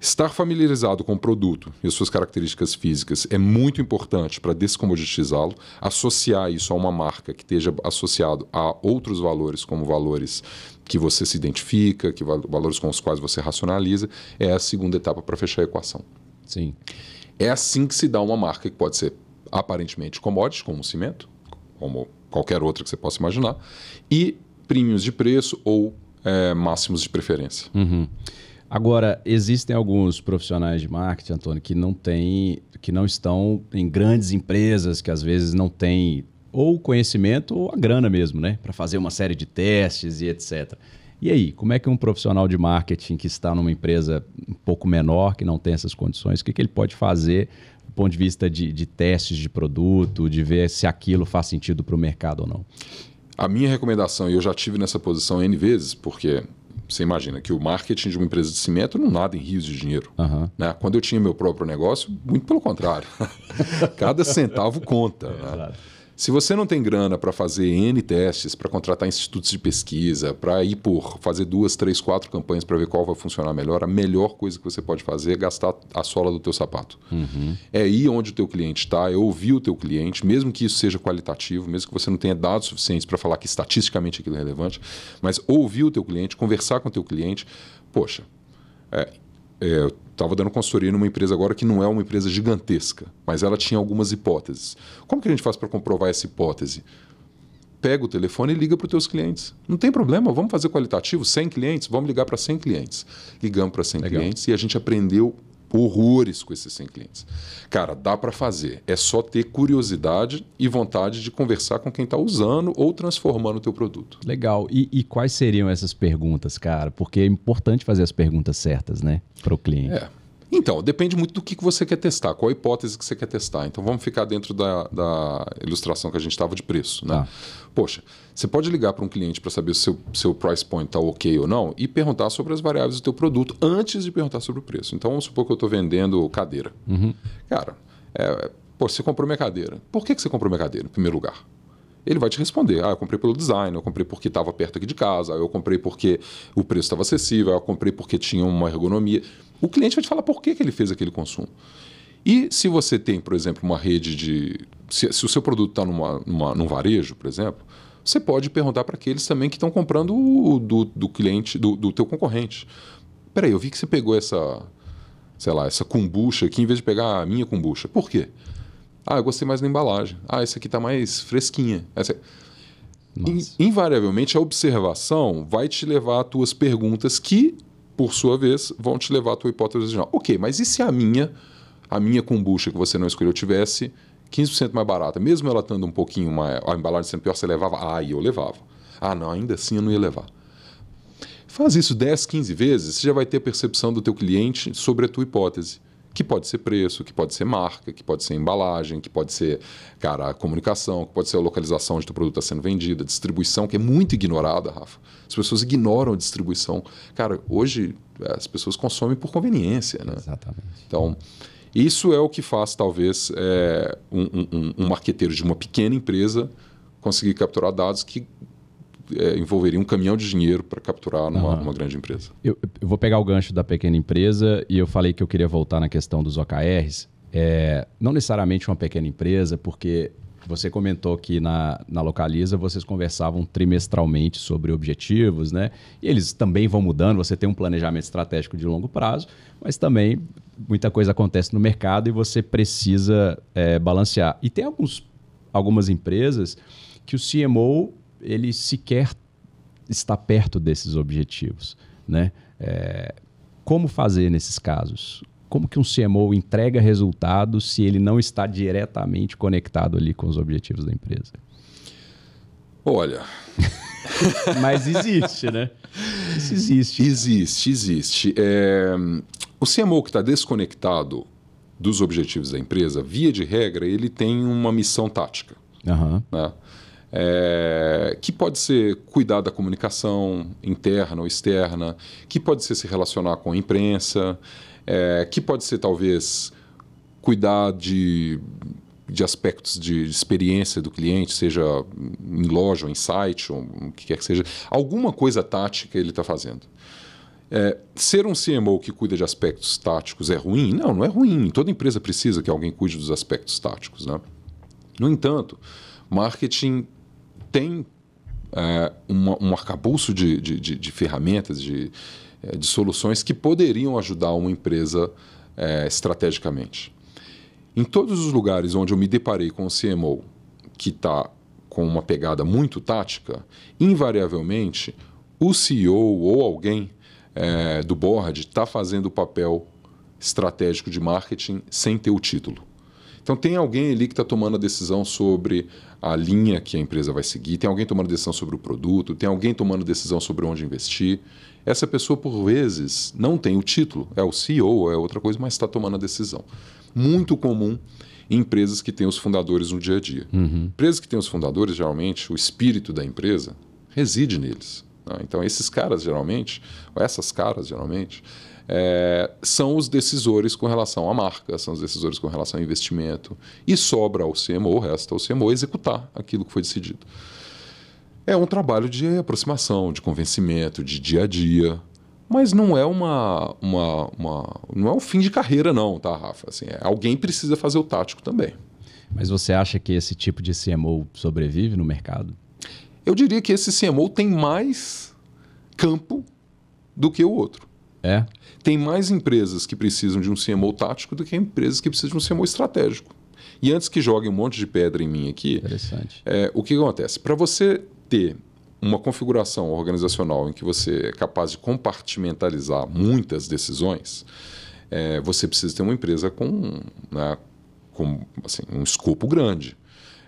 B: Estar familiarizado com o produto e as suas características físicas é muito importante para descomoditizá-lo, associar isso a uma marca que esteja associado a outros valores, como valores que você se identifica, que valores com os quais você racionaliza, é a segunda etapa para fechar a equação. Sim. É assim que se dá uma marca que pode ser aparentemente commodity, como cimento, como qualquer outra que você possa imaginar, e prêmios de preço ou é, máximos de preferência. Uhum.
A: Agora, existem alguns profissionais de marketing, Antônio, que não têm, que não estão em grandes empresas, que às vezes não têm ou conhecimento ou a grana mesmo, né? Para fazer uma série de testes e etc. E aí, como é que um profissional de marketing que está numa empresa um pouco menor, que não tem essas condições, o que, que ele pode fazer do ponto de vista de, de testes de produto, de ver se aquilo faz sentido para o
B: mercado ou não? A minha recomendação, e eu já tive nessa posição N vezes, porque você imagina que o marketing de uma empresa de cimento não nada em rios de dinheiro. Uhum. Né? Quando eu tinha meu próprio negócio, muito pelo contrário. Cada centavo conta. É, né? Exato. Se você não tem grana para fazer N testes, para contratar institutos de pesquisa, para ir por fazer duas, três, quatro campanhas para ver qual vai funcionar melhor, a melhor coisa que você pode fazer é gastar a sola do teu sapato. Uhum. É ir onde o teu cliente está, é ouvir o teu cliente, mesmo que isso seja qualitativo, mesmo que você não tenha dados suficientes para falar que estatisticamente aquilo é relevante, mas ouvir o teu cliente, conversar com o teu cliente. Poxa, é, é, estava dando consultoria numa empresa agora que não é uma empresa gigantesca, mas ela tinha algumas hipóteses. Como que a gente faz para comprovar essa hipótese? Pega o telefone e liga para os teus clientes. Não tem problema, vamos fazer qualitativo, 100 clientes, vamos ligar para 100 clientes. Ligamos para 100 Legal. clientes e a gente aprendeu horrores com esses 100 clientes. Cara, dá para fazer. É só ter curiosidade e vontade de conversar com quem está usando ou transformando o teu produto.
A: Legal. E, e, quais seriam essas perguntas, cara? Porque é importante fazer as perguntas certas, né, para o cliente.
B: É. Então, depende muito do que você quer testar, qual a hipótese que você quer testar. Então, vamos ficar dentro da, da ilustração que a gente estava de preço. Né? Ah. Poxa, você pode ligar para um cliente para saber se seu, seu price point está ok ou não e perguntar sobre as variáveis do teu produto antes de perguntar sobre o preço. Então, vamos supor que eu estou vendendo cadeira. Uhum. Cara, é, pô, você comprou minha cadeira. Por que, que você comprou minha cadeira, em primeiro lugar? ele vai te responder. Ah, eu comprei pelo design, eu comprei porque estava perto aqui de casa, eu comprei porque o preço estava acessível, eu comprei porque tinha uma ergonomia. O cliente vai te falar por que, que ele fez aquele consumo. E se você tem, por exemplo, uma rede de. Se, se o seu produto está numa, numa, num varejo, por exemplo, você pode perguntar para aqueles também que estão comprando do, do cliente, do, do teu concorrente. Peraí, eu vi que você pegou essa, sei lá, essa kombucha aqui em vez de pegar a minha kombucha. Por quê? Ah, eu gostei mais da embalagem. Ah, essa aqui está mais fresquinha. Essa... In, invariavelmente, a observação vai te levar a tuas perguntas que por sua vez, vão te levar à tua hipótese original. Ok, mas e se a minha, a minha kombucha que você não escolheu, tivesse 15% mais barata? Mesmo ela estando um pouquinho mais. a embalagem sendo pior, você levava? Ah, eu levava. Ah, não, ainda assim eu não ia levar. Faz isso 10, 15 vezes, você já vai ter a percepção do teu cliente sobre a tua hipótese que pode ser preço, que pode ser marca, que pode ser embalagem, que pode ser, cara, a comunicação, que pode ser a localização onde o produto está sendo vendido, a distribuição, que é muito ignorada, Rafa. As pessoas ignoram a distribuição. Cara, hoje é, as pessoas consomem por conveniência, né? Exatamente. Então, isso é o que faz, talvez, é, um, um, um marqueteiro de uma pequena empresa conseguir capturar dados que é, envolveria um caminhão de dinheiro para capturar numa, uhum. numa grande empresa.
A: Eu, eu, vou pegar o gancho da pequena empresa e eu falei que eu queria voltar na questão dos OKRs. É, não necessariamente uma pequena empresa, porque você comentou que na, na Localiza vocês conversavam trimestralmente sobre objetivos, né? E eles também vão mudando, você tem um planejamento estratégico de longo prazo, mas também muita coisa acontece no mercado e você precisa é, balancear. E tem alguns, algumas empresas que o CMO ele sequer está perto desses objetivos. Né? É, como fazer nesses casos? Como que um CMO entrega resultado se ele não está diretamente conectado ali com os objetivos da empresa?
B: Olha. Mas existe, né? Isso existe. Existe, existe. É... O CMO que está desconectado dos objetivos da empresa, via de regra, ele tem uma missão tática. Uhum. Né? é, que pode ser cuidar da comunicação interna ou externa, que pode ser se relacionar com a imprensa, é, que pode ser talvez cuidar de, de aspectos de experiência do cliente, seja em loja ou em site, ou o que quer que seja, alguma coisa tática ele está fazendo. É, ser um CMO que cuida de aspectos táticos é ruim? Não, não é ruim. Toda empresa precisa que alguém cuide dos aspectos táticos. Né? No entanto, marketing tem é, um, um arcabouço de, de, de, de ferramentas, de, é, de soluções que poderiam ajudar uma empresa é, estrategicamente. Em todos os lugares onde eu me deparei com o CMO que está com uma pegada muito tática, invariavelmente o CEO ou alguém é, do board está fazendo o papel estratégico de marketing sem ter o título. Então tem alguém ali que está tomando a decisão sobre a linha que a empresa vai seguir, tem alguém tomando decisão sobre o produto, tem alguém tomando decisão sobre onde investir. Essa pessoa, por vezes, não tem o título, é o CEO, é outra coisa, mas está tomando a decisão. Muito comum em empresas que têm os fundadores no dia a dia. Uhum. Empresas que têm os fundadores, geralmente, o espírito da empresa reside neles. Né? Então, esses caras, geralmente, ou essas caras, geralmente, é, são os decisores com relação à marca, são os decisores com relação ao investimento. E sobra ao CMO, resta ao CMO executar aquilo que foi decidido. É um trabalho de aproximação, de convencimento, de dia a dia. Mas não é uma, uma, uma não é um fim de carreira, não, tá, Rafa? Assim, é, alguém precisa fazer o tático também. Mas você acha que esse tipo
A: de CMO sobrevive
B: no mercado? Eu diria que esse CMO tem mais campo do que o outro. É? Tem mais empresas que precisam de um CMO tático do que empresas que precisam de um CMO estratégico. E antes que joguem um monte de pedra em mim aqui, é, o que acontece? Para você ter uma configuração organizacional em que você é capaz de compartimentalizar muitas decisões, é, você precisa ter uma empresa com, né, com assim, um escopo grande.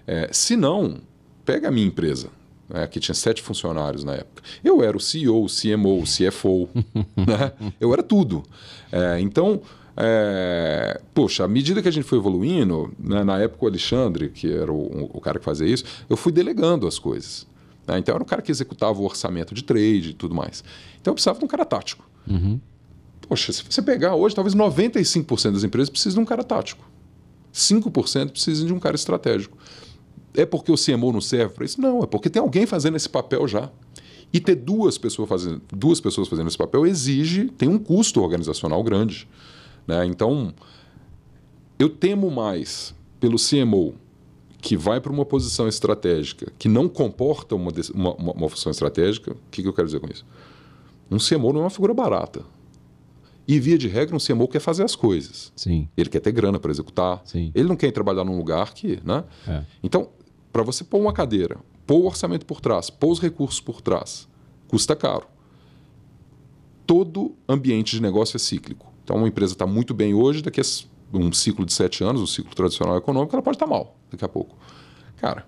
B: É, se não, pega a minha empresa né, que tinha sete funcionários na época. Eu era o CEO, o CMO, o CFO, né? eu era tudo. É, então, é, poxa, à medida que a gente foi evoluindo, né, na época o Alexandre, que era o, o, cara que fazia isso, eu fui delegando as coisas. Né? Então era o cara que executava o orçamento de trade e tudo mais. Então eu precisava de um cara tático. Uhum. Poxa, se você pegar hoje, talvez 95% das empresas precisam de um cara tático. 5% precisam de um cara estratégico é porque o CMO não serve para isso? Não, é porque tem alguém fazendo esse papel já. E ter duas pessoas fazendo, duas pessoas fazendo esse papel exige, tem um custo organizacional grande. Né? Então, eu temo mais pelo CMO que vai para uma posição estratégica que não comporta uma, uma, uma, uma função estratégica. O que, que, eu quero dizer com isso? Um CMO não é uma figura barata. E, via de regra, um CMO quer fazer as coisas. Sim. Ele quer ter grana para executar. Sim. Ele não quer trabalhar num lugar que. Né? É. Então, para você pôr uma cadeira, pôr o orçamento por trás, pôr os recursos por trás, custa caro. Todo ambiente de negócio é cíclico. Então, uma empresa está muito bem hoje, daqui a um ciclo de sete anos, um ciclo tradicional econômico, ela pode estar tá mal daqui a pouco. Cara,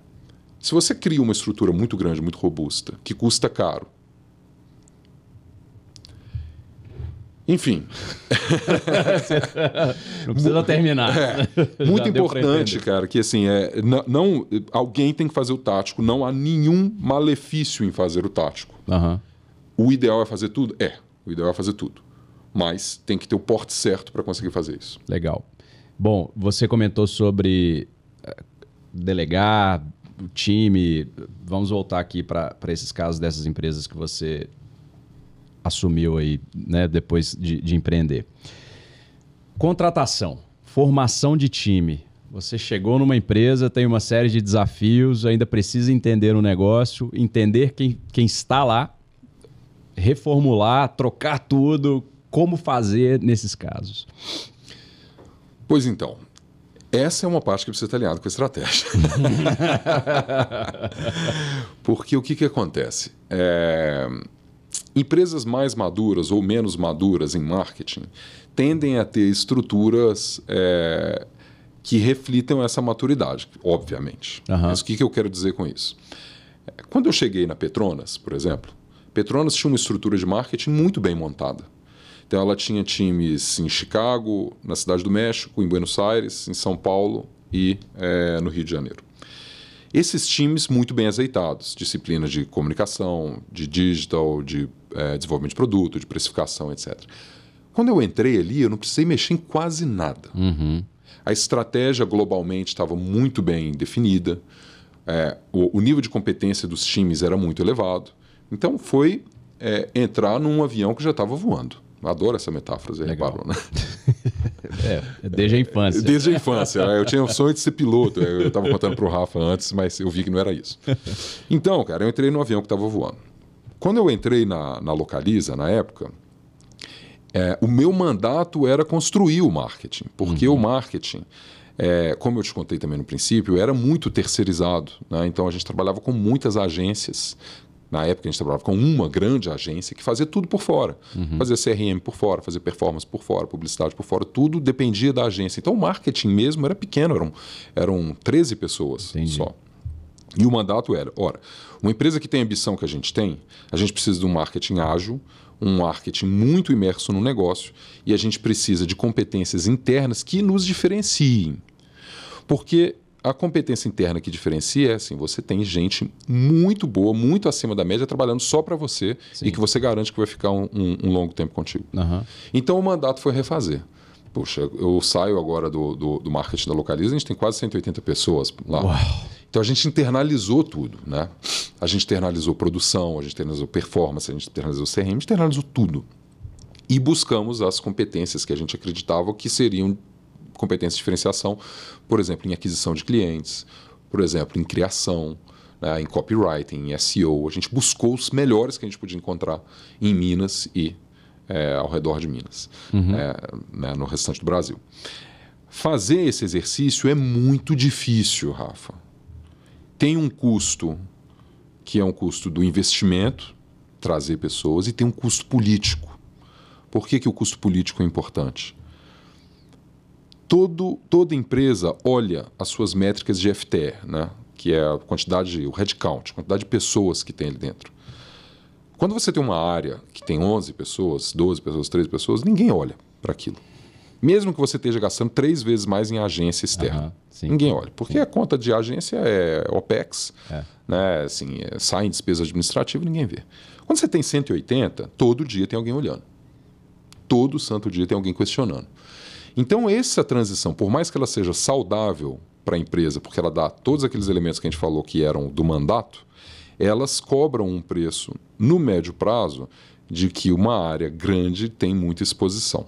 B: se você cria uma estrutura muito grande, muito robusta, que custa caro, Enfim.
C: não precisa terminar. É, muito importante,
B: cara, que assim, é, não, não, alguém tem que fazer o tático. Não há nenhum malefício em fazer o tático. Uhum. O ideal é fazer tudo? É, o ideal é fazer tudo. Mas tem que ter o porte certo para conseguir fazer isso. Legal. Bom,
A: você comentou sobre eh, delegar, time. Vamos voltar aqui para esses casos dessas empresas que você assumiu aí, né, depois de, de empreender. Contratação, formação de time. Você chegou numa empresa, tem uma série de desafios, ainda precisa entender o negócio, entender quem, quem está lá, reformular, trocar tudo. Como fazer nesses casos?
B: Pois então, essa é uma parte que precisa estar alinhado com a estratégia. Porque o que, que acontece? É Empresas mais maduras ou menos maduras em marketing tendem a ter estruturas é, que reflitam essa maturidade, obviamente. Uhum. Mas o que, que eu quero dizer com isso? É, quando eu cheguei na Petronas, por exemplo, Petronas tinha uma estrutura de marketing muito bem montada. Então ela tinha times em Chicago, na Cidade do México, em Buenos Aires, em São Paulo e é, no Rio de Janeiro. Esses times muito bem azeitados, disciplinas de comunicação, de digital, de é, desenvolvimento de produto, de precificação, etc. Quando eu entrei ali, eu não precisei mexer em quase nada. Uhum. A estratégia globalmente estava muito bem definida, é, o, o, nível de competência dos times era muito elevado. Então foi é, entrar num avião que já estava voando. Adoro essa metáfora, você reparou, né? É, é, desde a infância. Desde a infância. Né? Eu tinha o sonho de ser piloto. Né? Eu estava contando para o Rafa antes, mas eu vi que não era isso. Então, cara, eu entrei no avião que estava voando. Quando eu entrei na, na Localiza, na época, é, o meu mandato era construir o marketing, porque uhum. o marketing, é, como eu te contei também no princípio, era muito terceirizado. Né? Então a gente trabalhava com muitas agências na época a gente trabalhava com uma grande agência que fazia tudo por fora. Uhum. Fazia CRM por fora, fazia performance por fora, publicidade por fora, tudo dependia da agência. Então o marketing mesmo era pequeno, eram, eram 13 pessoas Entendi. só. E o mandato era, ora, uma empresa que tem a ambição que a gente tem, a gente precisa de um marketing ágil, um marketing muito imerso no negócio e a gente precisa de competências internas que nos diferenciem. Porque a competência interna que diferencia é assim: você tem gente muito boa, muito acima da média, trabalhando só para você Sim. e que você garante que vai ficar um, um, um longo tempo contigo. Uhum. Então o mandato foi refazer. Poxa, eu saio agora do, do, do marketing da Localiza, a gente tem quase 180 pessoas lá. Uau. Então a gente internalizou tudo, né? A gente internalizou produção, a gente internalizou performance, a gente internalizou CRM, a gente internalizou tudo. E buscamos as competências que a gente acreditava que seriam competências de diferenciação, por exemplo, em aquisição de clientes, por exemplo, em criação, né, em copywriting, em SEO. A gente buscou os melhores que a gente podia encontrar em Minas e é, ao redor de Minas, uhum. é, né, no restante do Brasil. Fazer esse exercício é muito difícil, Rafa. Tem um custo que é um custo do investimento, trazer pessoas, e tem um custo político. Por que, que o custo político é importante? todo, toda empresa olha as suas métricas de FTE, né? que é a quantidade, o headcount, a quantidade de pessoas que tem ali dentro. Quando você tem uma área que tem 11 pessoas, 12 pessoas, 13 pessoas, ninguém olha para aquilo. Mesmo que você esteja gastando três vezes mais em agência externa. Uhum, ninguém olha. Porque sim. a conta de agência é OPEX, é. Né? Assim, é, sai em despesa administrativa e ninguém vê. Quando você tem 180, todo dia tem alguém olhando. Todo santo dia tem alguém questionando. Então, essa transição, por mais que ela seja saudável para a empresa, porque ela dá todos aqueles elementos que a gente falou que eram do mandato, elas cobram um preço no médio prazo de que uma área grande tem muita exposição.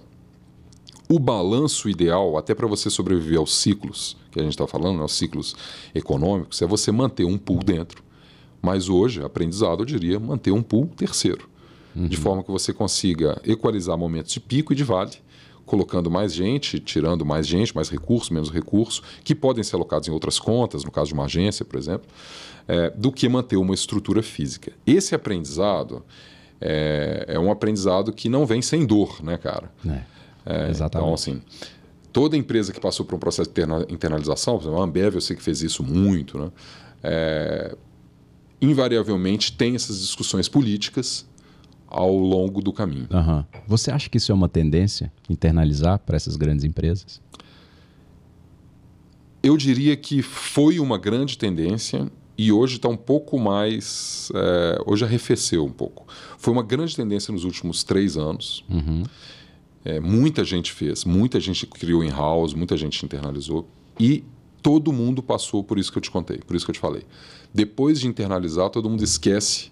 B: O balanço ideal, até para você sobreviver aos ciclos que a gente está falando, né, aos ciclos econômicos, é você manter um pool dentro. Mas hoje, aprendizado, eu diria manter um pool terceiro. Uhum. De forma que você consiga equalizar momentos de pico e de vale colocando mais gente, tirando mais gente, mais recursos, menos recursos, que podem ser alocados em outras contas, no caso de uma agência, por exemplo, é, do que manter uma estrutura física. Esse aprendizado é, é, um aprendizado que não vem sem dor, né, cara? É, é então, exatamente. Então, assim, toda empresa que passou por um processo de internalização, por exemplo, a Ambev, eu sei que fez isso muito, né? É, invariavelmente tem essas discussões políticas ao longo do caminho. Uhum.
A: Você acha que isso é uma tendência, internalizar para essas grandes empresas?
B: Eu diria que foi uma grande tendência e hoje está um pouco mais. É, hoje arrefeceu um pouco. Foi uma grande tendência nos últimos três anos. Uhum. É, muita gente fez, muita gente criou in-house, muita gente internalizou. E todo mundo passou por isso que eu te contei, por isso que eu te falei. Depois de internalizar, todo mundo esquece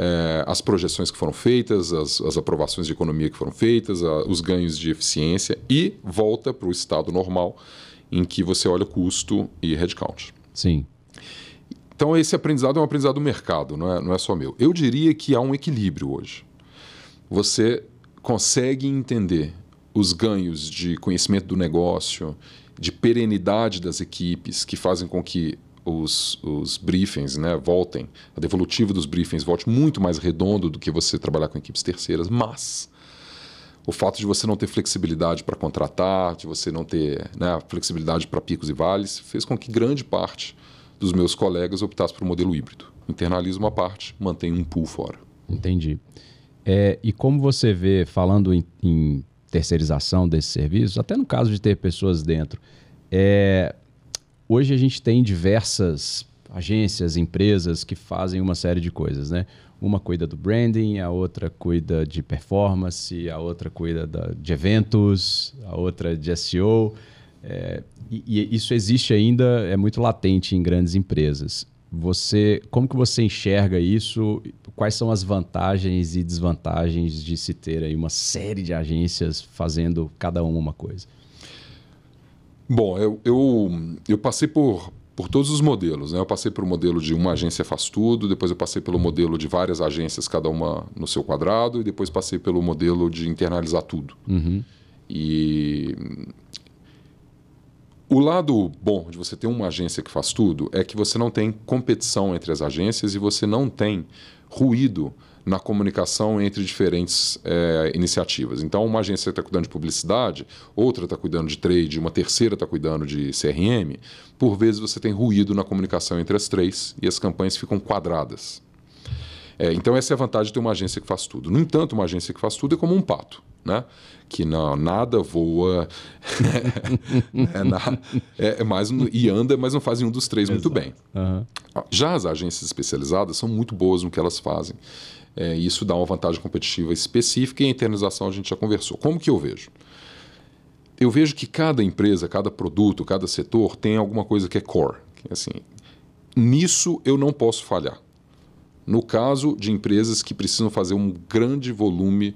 B: é, as projeções que foram feitas, as, as, aprovações de economia que foram feitas, a, os ganhos de eficiência e volta para o estado normal em que você olha custo e headcount. Sim. Então, esse aprendizado é um aprendizado do mercado, não é, não é só meu. Eu diria que há um equilíbrio hoje. Você consegue entender os ganhos de conhecimento do negócio, de perenidade das equipes, que fazem com que os, os briefings né, voltem, a devolutiva dos briefings volte muito mais redondo do que você trabalhar com equipes terceiras, mas o fato de você não ter flexibilidade para contratar, de você não ter né, flexibilidade para picos e vales, fez com que grande parte dos meus colegas optasse por um modelo híbrido. Internaliza uma parte, mantém um pool fora. Entendi.
A: É, e como você vê, falando em, em terceirização desses serviços, até no caso de ter pessoas dentro, é, Hoje a gente tem diversas agências, empresas que fazem uma série de coisas, né? Uma cuida do branding, a outra cuida de performance, a outra cuida da, de eventos, a outra de SEO. É, e, e, isso existe ainda, é muito latente em grandes empresas. Você, como que você enxerga isso? Quais são as vantagens e desvantagens de se ter aí
B: uma série de agências fazendo cada uma uma coisa? Bom, eu, eu, eu passei por, por todos os modelos. Né? Eu passei pelo modelo de uma agência faz tudo, depois eu passei pelo modelo de várias agências, cada uma no seu quadrado, e depois passei pelo modelo de internalizar tudo. Uhum. E o lado bom de você ter uma agência que faz tudo é que você não tem competição entre as agências e você não tem ruído na comunicação entre diferentes é, iniciativas. Então, uma agência está cuidando de publicidade, outra está cuidando de trade, uma terceira está cuidando de CRM. Por vezes você tem ruído na comunicação entre as três e as campanhas ficam quadradas. É, então, essa é a vantagem de ter uma agência que faz tudo. No entanto, uma agência que faz tudo é como um pato, né? Que não, nada voa, é, na, é, é mais, e anda, mas não faz nenhum dos três Exato. muito bem. Uhum. Já as agências especializadas são muito boas no que elas fazem. É, isso dá uma vantagem competitiva específica e a internalização a gente já conversou. Como que eu vejo? Eu vejo que cada empresa, cada produto, cada setor tem alguma coisa que é core. Que, assim, nisso eu não posso falhar. No caso de empresas que precisam fazer um grande volume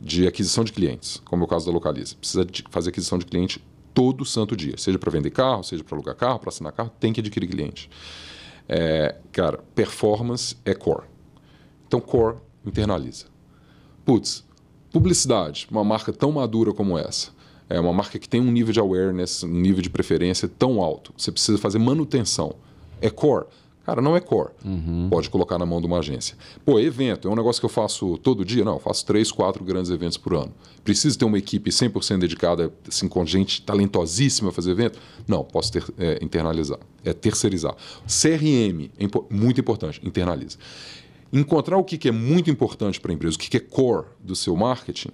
B: de aquisição de clientes, como é o caso da Localiza, precisa fazer aquisição de cliente todo santo dia, seja para vender carro, seja para alugar carro, para assinar carro, tem que adquirir cliente. É, cara, performance é core. Então, core internaliza. Putz, publicidade, uma marca tão madura como essa, é uma marca que tem um nível de awareness, um nível de preferência tão alto, você precisa fazer manutenção. É core. Cara, não é core. Uhum. Pode colocar na mão de uma agência. Pô, evento, é um negócio que eu faço todo dia? Não, eu faço três, quatro grandes eventos por ano. Preciso ter uma equipe 100% dedicada, assim, com gente talentosíssima a fazer evento? Não, posso ter, é, internalizar. É terceirizar. CRM, é impo muito importante, internaliza encontrar o que, é muito importante para a empresa, o que, que é core do seu marketing,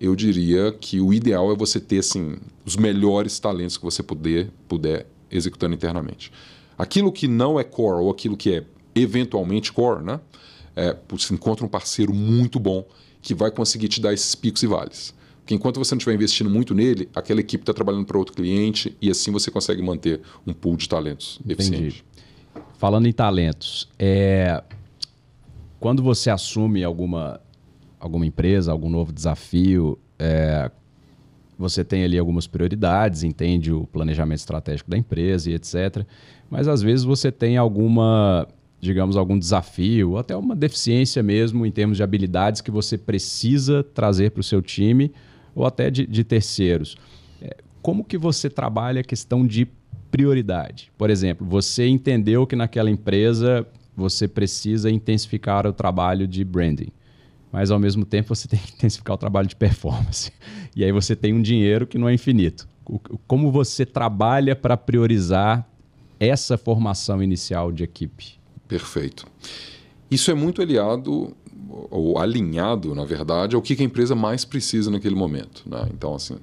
B: eu diria que o ideal é você ter assim, os melhores talentos que você puder, puder executando internamente. Aquilo que não é core ou aquilo que é eventualmente core, né? É, você encontra um parceiro muito bom que vai conseguir te dar esses picos e vales. Porque enquanto você não estiver investindo muito nele, aquela equipe está trabalhando para outro cliente e assim você consegue manter um pool de talentos Entendi. eficiente.
A: Falando em talentos, é, quando você assume alguma, alguma empresa, algum novo desafio, é, você tem ali algumas prioridades, entende o planejamento estratégico da empresa e etc. Mas às vezes você tem alguma, digamos, algum desafio, ou até uma deficiência mesmo em termos de habilidades que você precisa trazer para o seu time ou até de, de, terceiros. É, como que você trabalha a questão de prioridade? Por exemplo, você entendeu que naquela empresa você precisa intensificar o trabalho de branding. Mas ao mesmo tempo você tem que intensificar o trabalho de performance. E aí você tem um dinheiro que não é infinito. Como você trabalha para priorizar essa formação inicial de equipe?
B: Perfeito. Isso é muito aliado ou alinhado, na verdade, ao que a empresa mais precisa naquele momento. Né? Então, assim,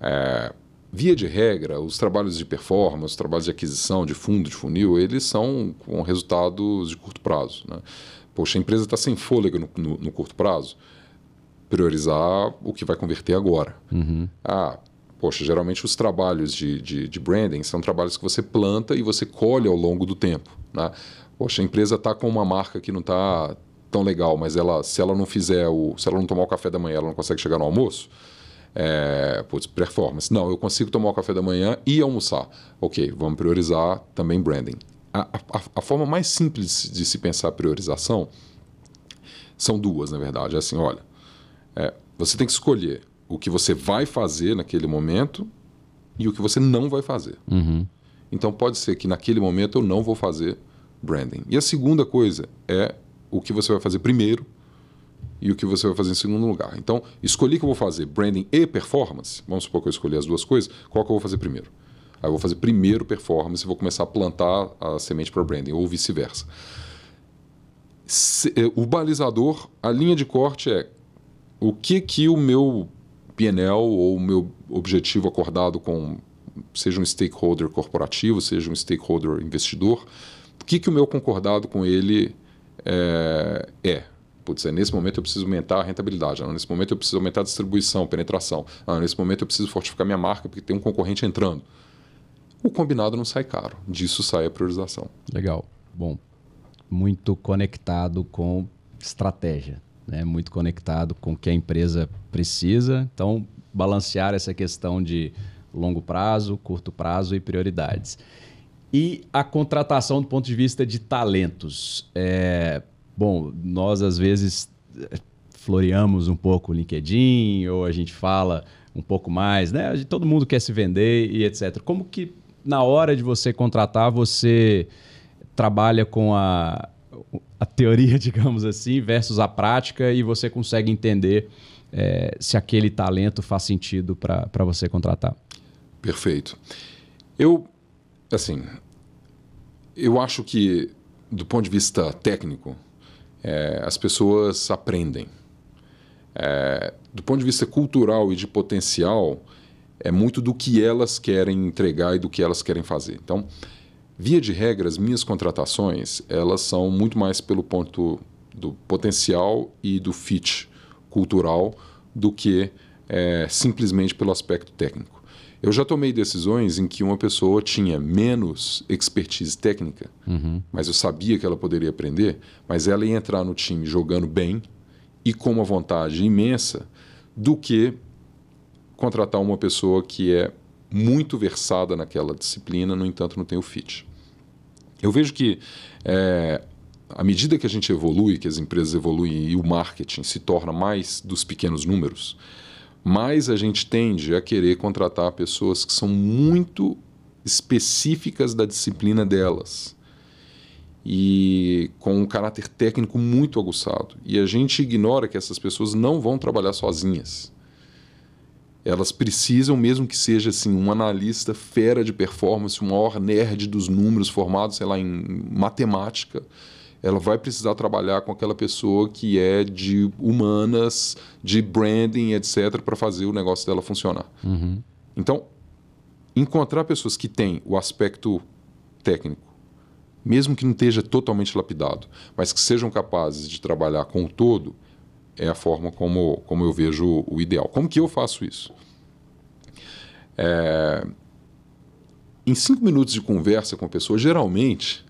B: é, Via de regra, os trabalhos de performance, os trabalhos de aquisição, de fundo, de funil, eles são com resultados de curto prazo. Né? Poxa, a empresa está sem fôlego no, no, no, curto prazo, priorizar o que vai converter agora. Uhum. Ah, poxa, geralmente os trabalhos de, de, de, branding são trabalhos que você planta e você colhe ao longo do tempo. Né? Poxa, a empresa está com uma marca que não está tão legal, mas ela, se ela não fizer o, se ela não tomar o café da manhã, ela não consegue chegar no almoço é, putz, performance. Não, eu consigo tomar o café da manhã e almoçar. Ok, vamos priorizar também branding. A, a, a forma mais simples de se pensar priorização são duas, na verdade. É assim, olha, é, você tem que escolher o que você vai fazer naquele momento e o que você não vai fazer. Uhum. Então pode ser que naquele momento eu não vou fazer branding. E a segunda coisa é o que você vai fazer primeiro e o que você vai fazer em segundo lugar. Então, escolhi que eu vou fazer branding e performance. Vamos supor que eu escolhi as duas coisas. Qual que eu vou fazer primeiro? Aí eu vou fazer primeiro performance e vou começar a plantar a semente para branding, ou vice-versa. Eh, o balizador, a linha de corte é o que que o meu PNL ou o meu objetivo acordado com seja um stakeholder corporativo, seja um stakeholder investidor, o que, que o meu concordado com ele eh, é, é, Putz, é nesse momento eu preciso aumentar a rentabilidade. Não, nesse momento eu preciso aumentar a distribuição, penetração. Não, nesse momento eu preciso fortificar minha marca porque tem um concorrente entrando. O combinado não sai caro. Disso sai a priorização.
A: Legal. Bom, muito conectado com estratégia, né? muito conectado com o que a empresa precisa. Então, balancear essa questão de longo prazo, curto prazo e prioridades. E a contratação do ponto de vista de talentos. É, Bom, nós às vezes floreamos um pouco o LinkedIn ou a gente fala um pouco mais, né? Todo mundo quer se vender e etc. Como que na hora de você contratar você trabalha com a, a teoria, digamos assim, versus a prática e você consegue entender é, se aquele talento faz sentido para você contratar? Perfeito.
B: Eu, assim, eu acho que do ponto de vista técnico, é, as pessoas aprendem. É, do ponto de vista cultural e de potencial, é muito do que elas querem entregar e do que elas querem fazer. Então, via de regras, minhas contratações, elas são muito mais pelo ponto do potencial e do fit cultural do que é, simplesmente pelo aspecto técnico. Eu já tomei decisões em que uma pessoa tinha menos expertise técnica, uhum. mas eu sabia que ela poderia aprender, mas ela ia entrar no time jogando bem e com uma vantagem imensa do que contratar uma pessoa que é muito versada naquela disciplina, no entanto não tem o fit. Eu vejo que é, à medida que a gente evolui, que as empresas evoluem e o marketing se torna mais dos pequenos números, mais a gente tende a querer contratar pessoas que são muito específicas da disciplina delas e com um caráter técnico muito aguçado. E a gente ignora que essas pessoas não vão trabalhar sozinhas. Elas precisam, mesmo que seja assim, um analista fera de performance, um maior nerd dos números formado, sei lá, em matemática, ela vai precisar trabalhar com aquela pessoa que é de humanas, de branding, etc., para fazer o negócio dela funcionar. Uhum. Então, encontrar pessoas que têm o aspecto técnico, mesmo que não esteja totalmente lapidado, mas que sejam capazes de trabalhar com o todo, é a forma como, como eu vejo o ideal. Como que eu faço isso? É... Em cinco minutos de conversa com a pessoa, geralmente,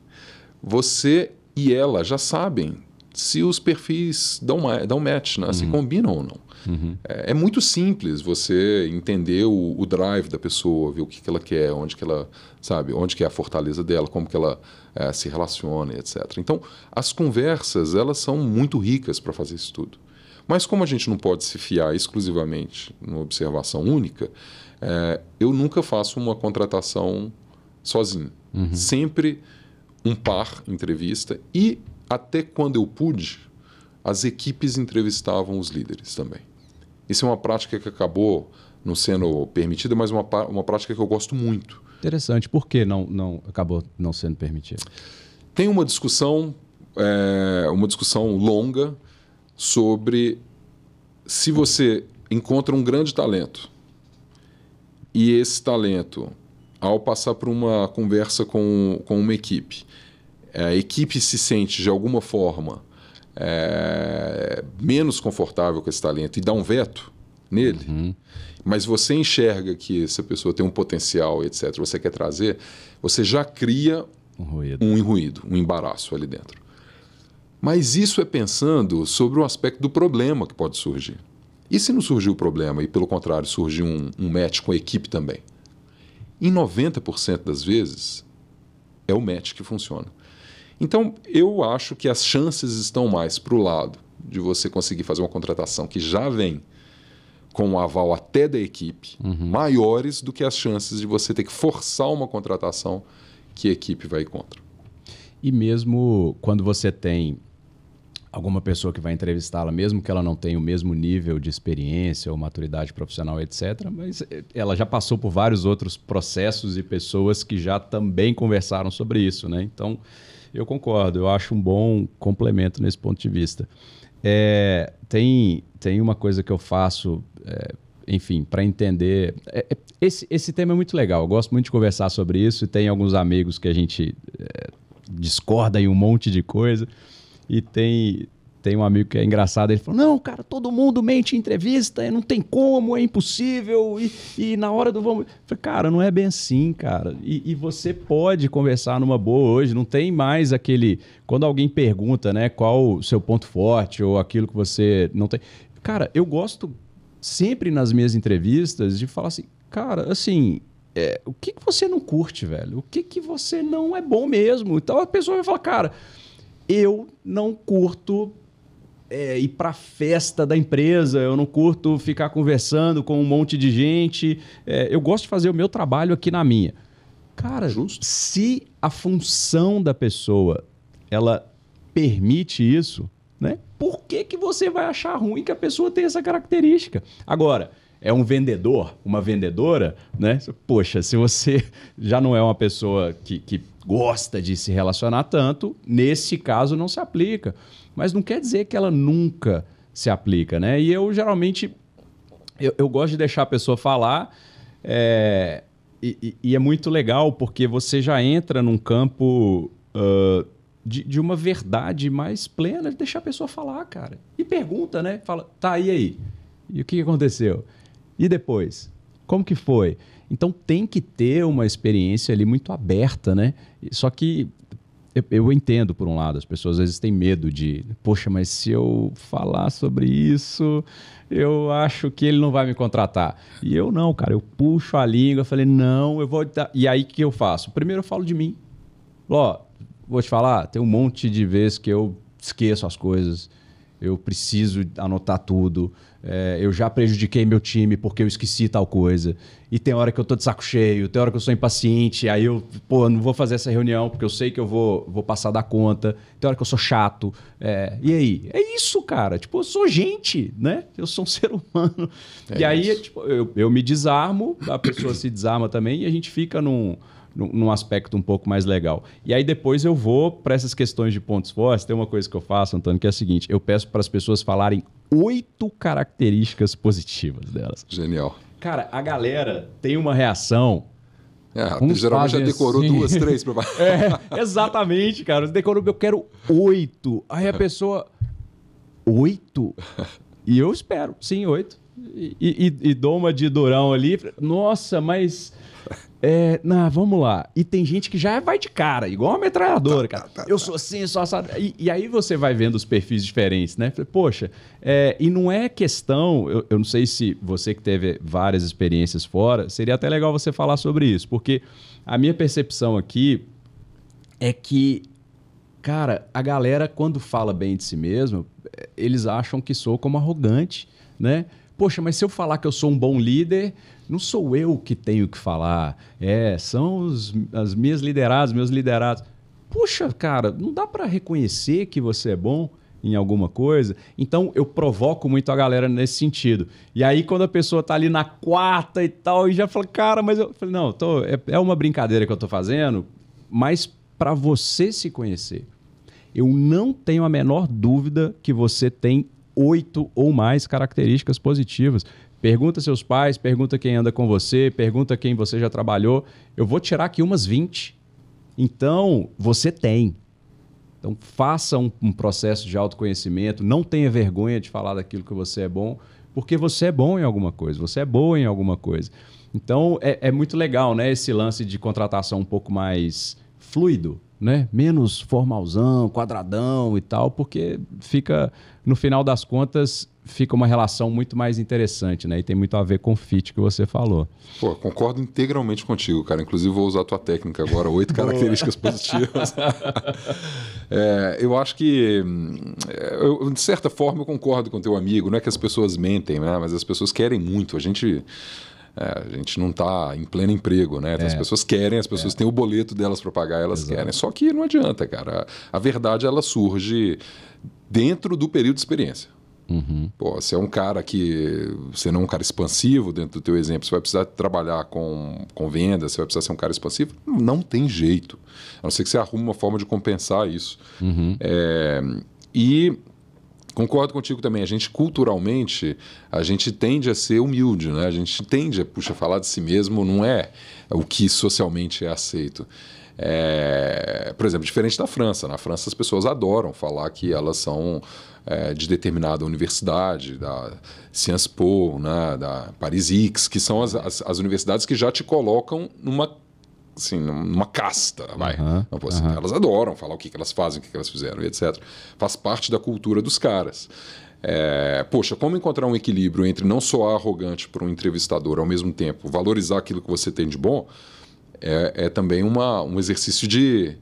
B: você e ela já sabem se os perfis dão, dão match, né? uhum. se combinam ou não. Uhum. É, é, muito simples você entender o, o, drive da pessoa, ver o que, que ela quer, onde que ela sabe, onde que é a fortaleza dela, como que ela é, se relaciona, etc. Então, as conversas elas são muito ricas para fazer isso tudo. Mas como a gente não pode se fiar exclusivamente numa observação única, é, eu nunca faço uma contratação sozinho. Uhum. Sempre um par entrevista e até quando eu pude, as equipes entrevistavam os líderes também. Isso é uma prática que acabou não sendo permitida, mas uma, uma prática que eu gosto muito.
A: Interessante. Por que não, não acabou não sendo permitida?
B: Tem uma discussão, é, uma discussão longa sobre se você encontra um grande talento e esse talento ao passar por uma conversa com, com uma equipe, é, a equipe se sente de alguma forma é, menos confortável com esse talento e dá um veto nele, uhum. mas você enxerga que essa pessoa tem um potencial, etc., você quer trazer, você já cria um ruído, um, ruído, um embaraço ali dentro. Mas isso é pensando sobre o aspecto do problema que pode surgir. E se não surgiu o problema e, pelo contrário, surgiu um, um match com a equipe também? Em 90% das vezes, é o match que funciona. Então, eu acho que as chances estão mais para o lado de você conseguir fazer uma contratação que já vem com o um aval até da equipe, uhum. maiores do que as chances de você ter que forçar uma contratação que a equipe vai contra.
A: E mesmo quando você tem alguma pessoa que vai entrevistá-la, mesmo que ela não tenha o mesmo nível de experiência ou maturidade profissional, etc., mas eh, ela já passou por vários outros processos e pessoas que já também conversaram sobre isso, né? Então, eu concordo, eu acho um bom complemento nesse ponto de vista. É, tem, tem uma coisa que eu faço, é, enfim, para entender. esse, esse tema é muito legal, eu gosto muito de conversar sobre isso e tem alguns amigos que a gente discorda em um monte de coisa. E tem, tem um amigo que é engraçado, ele falou: Não, cara, todo mundo mente em entrevista, não tem como, é impossível, e, e na hora do vamos. falei, cara, não é bem assim, cara. E, e, você pode conversar numa boa hoje, não tem mais aquele. Quando alguém pergunta, né, qual o seu ponto forte ou aquilo que você não tem. Cara, eu gosto sempre nas minhas entrevistas de falar assim, cara, assim, é, o que, que você não curte, velho? O que, que você não é bom mesmo? Então a pessoa vai falar, cara eu não curto é, ir para festa da empresa, eu não curto ficar conversando com um monte de gente. É, eu gosto de fazer o meu trabalho aqui na minha. Cara, Justo. se a função da pessoa ela permite isso, né? Por que, que você vai achar ruim que a pessoa tem essa característica? Agora, é um vendedor, uma vendedora, né? Poxa, se você já não é uma pessoa que, que gosta de se relacionar tanto, nesse caso não se aplica. Mas não quer dizer que ela nunca se aplica, né? E eu geralmente eu, eu gosto de deixar a pessoa falar. É, e, e, é muito legal porque você já entra num campo uh, de, de, uma verdade mais plena de deixar a pessoa falar, cara. E pergunta, né? Fala, tá, e aí? E o que aconteceu? E depois? Como que foi? Então tem que ter uma experiência ali muito aberta, né? Só que eu, eu, entendo, por um lado, as pessoas às vezes têm medo de, poxa, mas se eu falar sobre isso, eu acho que ele não vai me contratar. E eu não, cara, eu puxo a língua, falei, não, eu vou. E aí o que eu faço? Primeiro eu falo de mim. Ó, vou te falar, tem um monte de vezes que eu esqueço as coisas eu preciso anotar tudo, é, eu já prejudiquei meu time porque eu esqueci tal coisa. E tem hora que eu tô de saco cheio, tem hora que eu sou impaciente, aí eu, pô, não vou fazer essa reunião porque eu sei que eu vou, vou passar da conta, tem hora que eu sou chato. É, e aí? É isso, cara. Tipo, eu sou gente, né? Eu sou um ser humano. É e aí, tipo, eu, eu me desarmo, a pessoa se desarma também e a gente fica num num aspecto um pouco mais legal. E aí depois eu vou para essas questões de pontos fortes. Tem uma coisa que eu faço, Antônio, que é a seguinte: eu peço para as pessoas falarem oito características positivas delas. Genial. Cara, a galera tem uma reação é, geralmente já decorou assim. duas, três para é, Exatamente, cara. Decorou, eu quero oito. Aí a pessoa. Oito? E eu espero, sim, oito. E, e, e dou uma de durão ali. Nossa, mas é, não, vamos lá. E tem gente que já vai de cara, igual uma metralhadora, tá, cara. Tá, tá, eu sou assim, sou assado. E, e aí você vai vendo os perfis diferentes, né? Poxa, é, e não é questão, eu, eu não sei se você que teve várias experiências fora, seria até legal você falar sobre isso, porque a minha percepção aqui é que, cara, a galera, quando fala bem de si mesmo, eles acham que sou como arrogante, né? Poxa, mas se eu falar que eu sou um bom líder, não sou eu que tenho que falar, é, são os, as minhas lideradas, meus liderados. Puxa, cara, não dá para reconhecer que você é bom em alguma coisa. Então eu provoco muito a galera nesse sentido. E aí quando a pessoa tá ali na quarta e tal e já fala, cara, mas eu falei, não, tô, é, é uma brincadeira que eu tô fazendo, mas para você se conhecer. Eu não tenho a menor dúvida que você tem oito ou mais características positivas. Pergunta seus pais, pergunta quem anda com você, pergunta quem você já trabalhou. Eu vou tirar aqui umas 20. Então, você tem. Então, faça um, um processo de autoconhecimento. Não tenha vergonha de falar daquilo que você é bom, porque você é bom em alguma coisa, você é boa em alguma coisa. Então, é, é muito legal né, esse lance de contratação um pouco mais fluido, né? menos formalzão, quadradão e tal, porque fica, no final das contas, fica uma relação muito mais interessante, né? E tem muito a ver com o fit que você falou.
B: Pô, concordo integralmente contigo, cara. Inclusive, vou usar a tua técnica agora, oito características positivas. é, eu acho que, hum, eu, de certa forma, eu concordo com o teu amigo. Não é que as pessoas mentem, né? Mas as pessoas querem muito. A gente... É, a gente não está em pleno emprego, né? Então, é. As pessoas querem, as pessoas é. têm o boleto delas para pagar, elas Exato. querem. Só que não adianta, cara. A, a verdade ela surge dentro do período de experiência. Uhum. Pô, você é um cara que. Você não é um cara expansivo dentro do teu exemplo. Você vai precisar trabalhar com, com vendas, você vai precisar ser um cara expansivo. Não tem jeito. A não ser que você arrume uma forma de compensar isso. Uhum. É, e concordo contigo também. A gente, culturalmente, a gente tende a ser humilde, né? A gente tende a, puxa, falar de si mesmo não é o que socialmente é aceito. É, por exemplo, diferente da França. Na França, as pessoas adoram falar que elas são é, de determinada universidade, da Sciences Po, né, da Paris X, que são as, as, as universidades que já te colocam numa assim, numa casta, vai. Uhum, pô, assim, uhum. Elas adoram falar o que, que elas fazem, o que, que elas fizeram, etc. Faz parte da cultura dos caras. É, poxa, como encontrar um equilíbrio entre não soar arrogante para um entrevistador, ao mesmo tempo valorizar aquilo que você tem de bom, é, é também uma, um exercício de,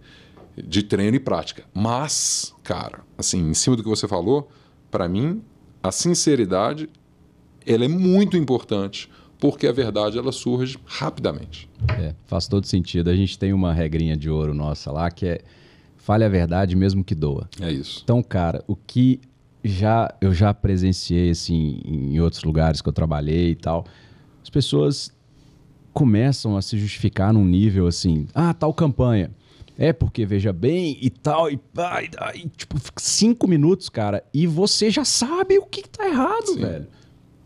B: de treino e prática. Mas, cara, assim, em cima do que você falou, para mim, a sinceridade ela é muito importante porque a verdade ela surge rapidamente.
A: É, faz todo sentido. A gente tem uma regrinha de ouro nossa lá que é fale a verdade mesmo que doa. É isso. Então, cara, o que já eu já presenciei assim em outros lugares que eu trabalhei e tal, as pessoas começam a se justificar num nível assim, ah, tal campanha é porque veja bem e tal, e, pá, e, e, tipo, cinco minutos, cara, e você já sabe o que, que tá errado, Sim. velho.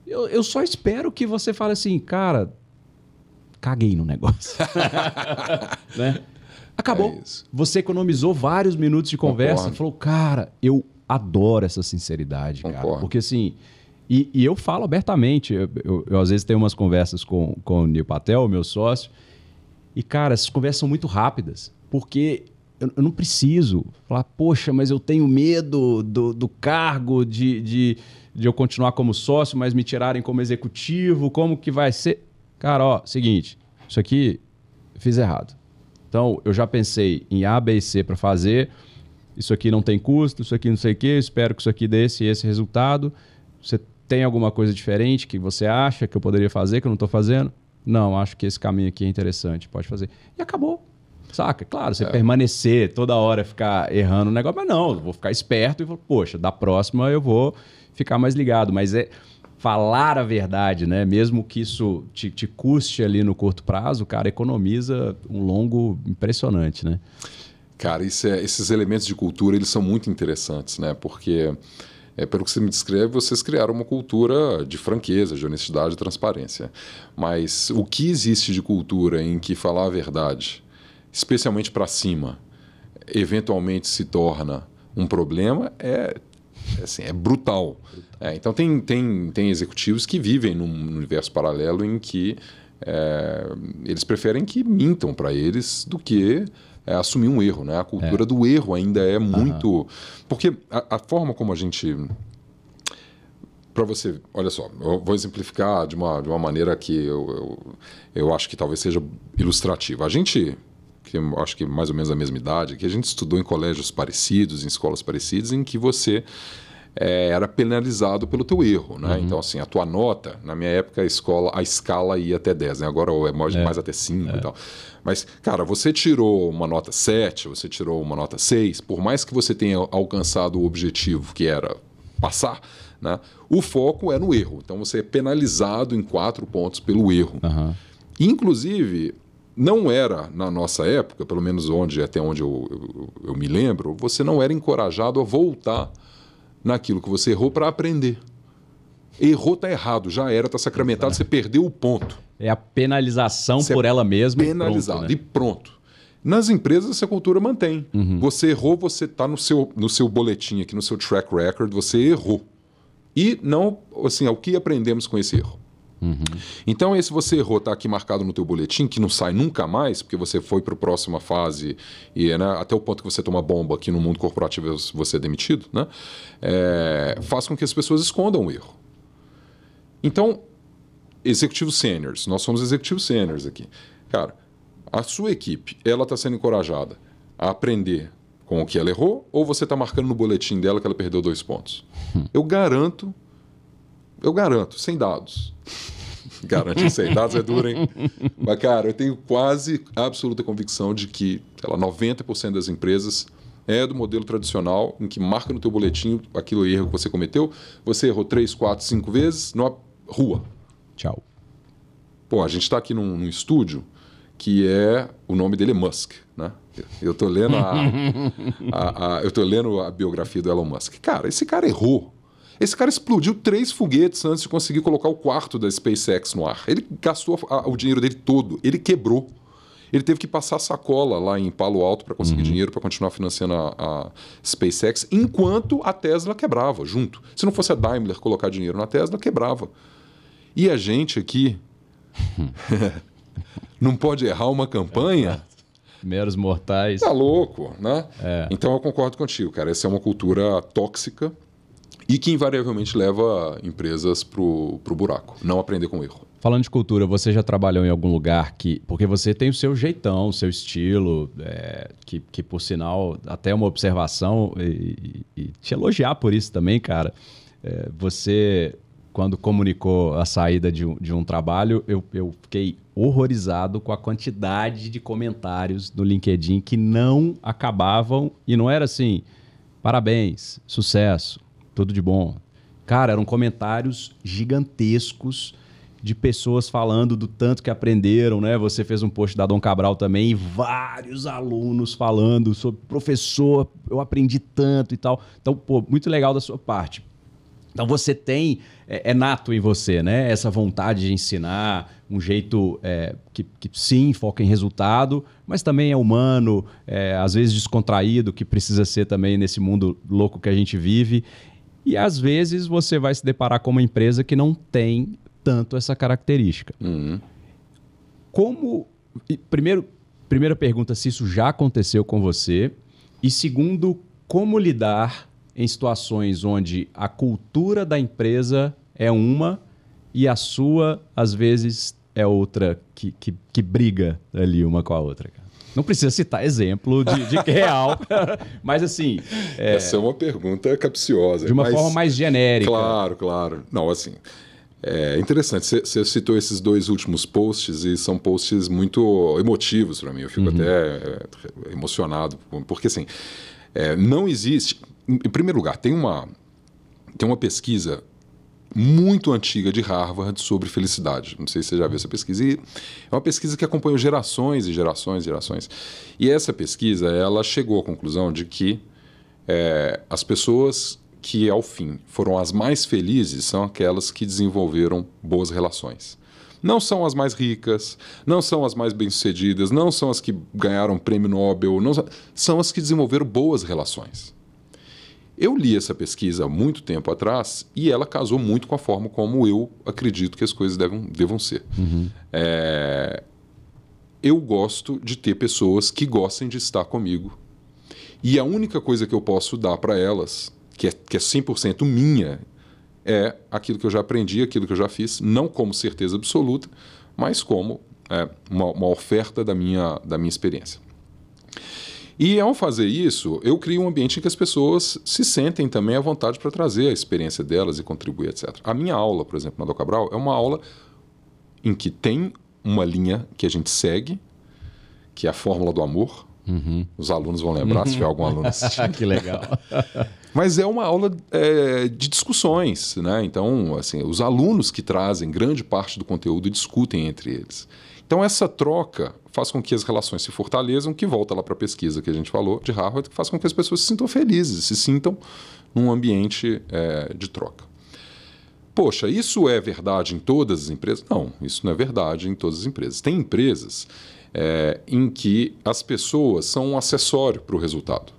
A: Eu, eu só espero que você fale assim, cara, caguei no negócio. né? Acabou. É você economizou vários minutos de conversa Concordo. e falou, cara, eu adoro essa sinceridade, Concordo. cara. Porque assim. E, e eu falo abertamente. Eu, eu, eu, às vezes tenho umas conversas com, com o Nil Patel, meu sócio. E, cara, essas conversas são muito rápidas porque eu, eu não preciso falar, poxa, mas eu tenho medo do, do cargo, de, de, de eu continuar como sócio, mas me tirarem como executivo, como que vai ser? Cara, ó, seguinte, isso aqui fiz errado. Então, eu já pensei em A, B e C para fazer. Isso aqui não tem custo, isso aqui não sei o quê, espero que isso aqui dê esse, esse resultado. Você tem alguma coisa diferente que você acha que eu poderia fazer, que eu não estou fazendo? Não, acho que esse caminho aqui é interessante, pode fazer. E acabou. Saca? Claro, você é. permanecer toda hora, ficar errando o negócio, mas não, eu vou ficar esperto e vou, poxa, da próxima eu vou ficar mais ligado. Mas é falar a verdade, né? Mesmo que isso te, te custe ali no curto prazo, o cara economiza um longo impressionante, né?
B: Cara, é, esses elementos de cultura eles são muito interessantes, né? Porque é, pelo que você me descreve, vocês criaram uma cultura de franqueza, de honestidade e transparência. Mas o que existe de cultura em que falar a verdade especialmente para cima, eventualmente se torna um problema, é, assim, é brutal. É, então, tem, tem, tem executivos que vivem num universo paralelo em que é, eles preferem que mintam para eles do que é, assumir um erro. Né? A cultura é. do erro ainda é muito. Uhum. Porque a, a, forma como a gente. Para você. Olha só, eu vou exemplificar de uma, de uma maneira que eu, eu, eu acho que talvez seja ilustrativa. A gente que acho que é mais ou menos a mesma idade, que a gente estudou em colégios parecidos, em escolas parecidas, em que você é, era penalizado pelo teu erro, né? Uhum. Então, assim, a tua nota, na minha época, a escola, a escala ia até 10, né? Agora é mais, é. mais até 5 é. e tal. Mas, cara, você tirou uma nota 7, você tirou uma nota 6, por mais que você tenha alcançado o objetivo que era passar, né? O foco é no erro. Então, você é penalizado em quatro pontos pelo erro. Uhum. Inclusive, não era, na nossa época, pelo menos onde até onde eu, eu, eu me lembro, você não era encorajado a voltar naquilo que você errou para aprender. Errou, tá errado, já era, tá sacramentado, você perdeu o ponto. É a penalização você é por é ela mesma. Penalizado pronto, né? e pronto. Nas empresas, essa cultura mantém. Uhum. Você errou, você tá no seu, no seu boletim aqui, no seu track record, você errou. E não, assim, é o que aprendemos com esse erro? Uhum. Então, esse você errou, está aqui marcado no teu boletim, que não sai nunca mais, porque você foi para a próxima fase e né, até o ponto que você toma bomba aqui no mundo corporativo você é demitido, né? É, faz com que as pessoas escondam o erro. Então, executivos seniors, nós somos executivos seniors aqui. Cara, a sua equipe, ela está sendo encorajada a aprender com o que ela errou ou você está marcando no boletim dela que ela perdeu dois pontos? Hum. Eu garanto eu garanto, sem dados. Garantir sem dados é duro, hein? Mas, cara, eu tenho quase absoluta convicção de que, sei lá, 90% das empresas é do modelo tradicional, em que marca no teu boletim aquilo erro que você cometeu, você errou 3, 4, 5 vezes, numa rua. Tchau. Pô, a gente está aqui num, num estúdio que é o nome dele é Musk, né? Eu tô lendo a, a, a, eu tô lendo a biografia do Elon Musk. Cara, esse cara errou esse cara explodiu três foguetes antes de conseguir colocar o quarto da SpaceX no ar. Ele gastou a, o dinheiro dele todo, ele quebrou. Ele teve que passar sacola lá em Palo Alto para conseguir uhum. dinheiro para continuar financiando a, a, SpaceX, enquanto a Tesla quebrava junto. Se não fosse a Daimler colocar dinheiro na Tesla, quebrava. E a gente aqui não pode errar uma campanha meros mortais. Tá louco, né? É. Então eu concordo contigo, cara. Essa é uma cultura tóxica e que invariavelmente leva empresas para o buraco. Não aprender com erro.
A: Falando de cultura, você já trabalhou em algum lugar que. Porque você tem o seu jeitão, o seu estilo, é, que, que por sinal, até uma observação, e, e te elogiar por isso também, cara. É, você, quando comunicou a saída de um, de um trabalho, eu, eu fiquei horrorizado com a quantidade de comentários no LinkedIn que não acabavam e não era assim. Parabéns, sucesso, tudo de bom. Cara, eram comentários gigantescos de pessoas falando do tanto que aprenderam, né? Você fez um post da Dom Cabral também, e vários alunos falando sobre professor, eu aprendi tanto e tal. Então, pô, muito legal da sua parte. Então você tem, é, é nato em você, né? Essa vontade de ensinar, um jeito é, que, que, sim, foca em resultado, mas também é humano, é, às vezes descontraído, que precisa ser também nesse mundo louco que a gente vive. E às vezes você vai se deparar com uma empresa que não tem tanto essa característica. Uhum. Como. Primeiro, primeira pergunta: se isso já aconteceu com você. E segundo, como lidar em situações onde a cultura da empresa é uma e a sua, às vezes, é outra que, que, que briga ali uma com a outra. Cara. Não precisa citar exemplo de, de é real,
B: mas assim. É... Essa é uma pergunta capciosa. De uma mas... forma mais genérica. Claro, claro. Não, assim. É interessante, você citou esses dois últimos posts e são posts muito emotivos para mim. Eu fico uhum. até é, emocionado, porque assim, é, não existe. Em primeiro lugar, tem uma, tem uma pesquisa muito antiga de Harvard sobre felicidade. Não sei se você já viu essa pesquisa. E é uma pesquisa que acompanhou gerações e gerações e gerações. E essa pesquisa, ela chegou à conclusão de que é, as pessoas que, ao fim, foram as mais felizes são aquelas que desenvolveram boas relações não são as mais ricas, não são as mais bem-sucedidas, não são as que ganharam prêmio Nobel, são, são as que desenvolveram boas relações. Eu li essa pesquisa há muito tempo atrás e ela casou muito com a forma como eu acredito que as coisas devam, devam ser. Uhum. É... Eu gosto de ter pessoas que gostem de estar comigo. E a única coisa que eu posso dar para elas, que é, que é 100% minha, é aquilo que eu já aprendi, aquilo que eu já fiz, não como certeza absoluta, mas como é, uma, uma oferta da minha, da minha experiência. E ao fazer isso, eu crio um ambiente em que as pessoas se sentem também à vontade para trazer a experiência delas e contribuir, etc. A minha aula, por exemplo, na do Cabral, é uma aula em que tem uma linha que a gente segue, que é a fórmula do amor. Uhum. Os alunos vão lembrar uhum. se tiver algum uhum. aluno assistindo. que legal. Mas é uma aula é, de discussões, né? Então, assim, os alunos que trazem grande parte do conteúdo discutem entre eles. Então, essa troca faz com que as relações se fortaleçam, que volta lá para a pesquisa que a gente falou de Harvard, que faz com que as pessoas se sintam felizes, se sintam num ambiente é, de troca. Poxa, isso é verdade em todas as empresas? Não, isso não é verdade em todas as empresas. Tem empresas é, em que as pessoas são um acessório para o resultado.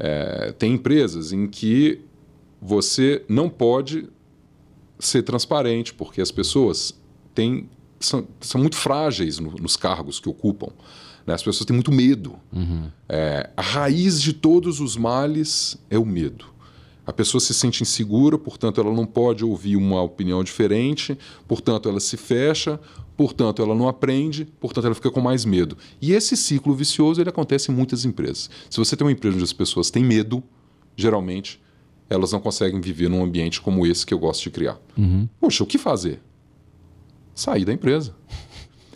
B: É, tem empresas em que você não pode ser transparente, porque as pessoas têm são, são muito frágeis no, nos cargos que ocupam. Né? As pessoas têm muito medo. Uhum. É, a raiz de todos os males é o medo. A pessoa se sente insegura, portanto, ela não pode ouvir uma opinião diferente, portanto, ela se fecha, portanto, ela não aprende, portanto, ela fica com mais medo. E esse ciclo vicioso ele acontece em muitas empresas. Se você tem uma empresa onde as pessoas têm medo, geralmente elas não conseguem viver num ambiente como esse que eu gosto de criar. Uhum. Poxa, o que fazer? sair da empresa.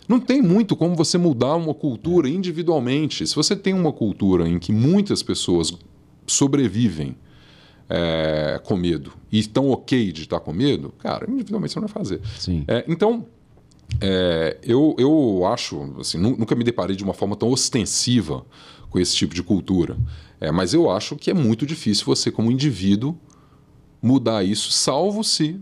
B: Não tem muito como você mudar uma cultura individualmente. Se você tem uma cultura em que muitas pessoas sobrevivem é, com medo e estão ok de estar com medo, cara, individualmente você não vai fazer. É, então, é, eu, eu acho, assim, nunca me deparei de uma forma tão ostensiva com esse tipo de cultura. É, mas eu acho que é muito difícil você, como indivíduo, mudar isso, salvo se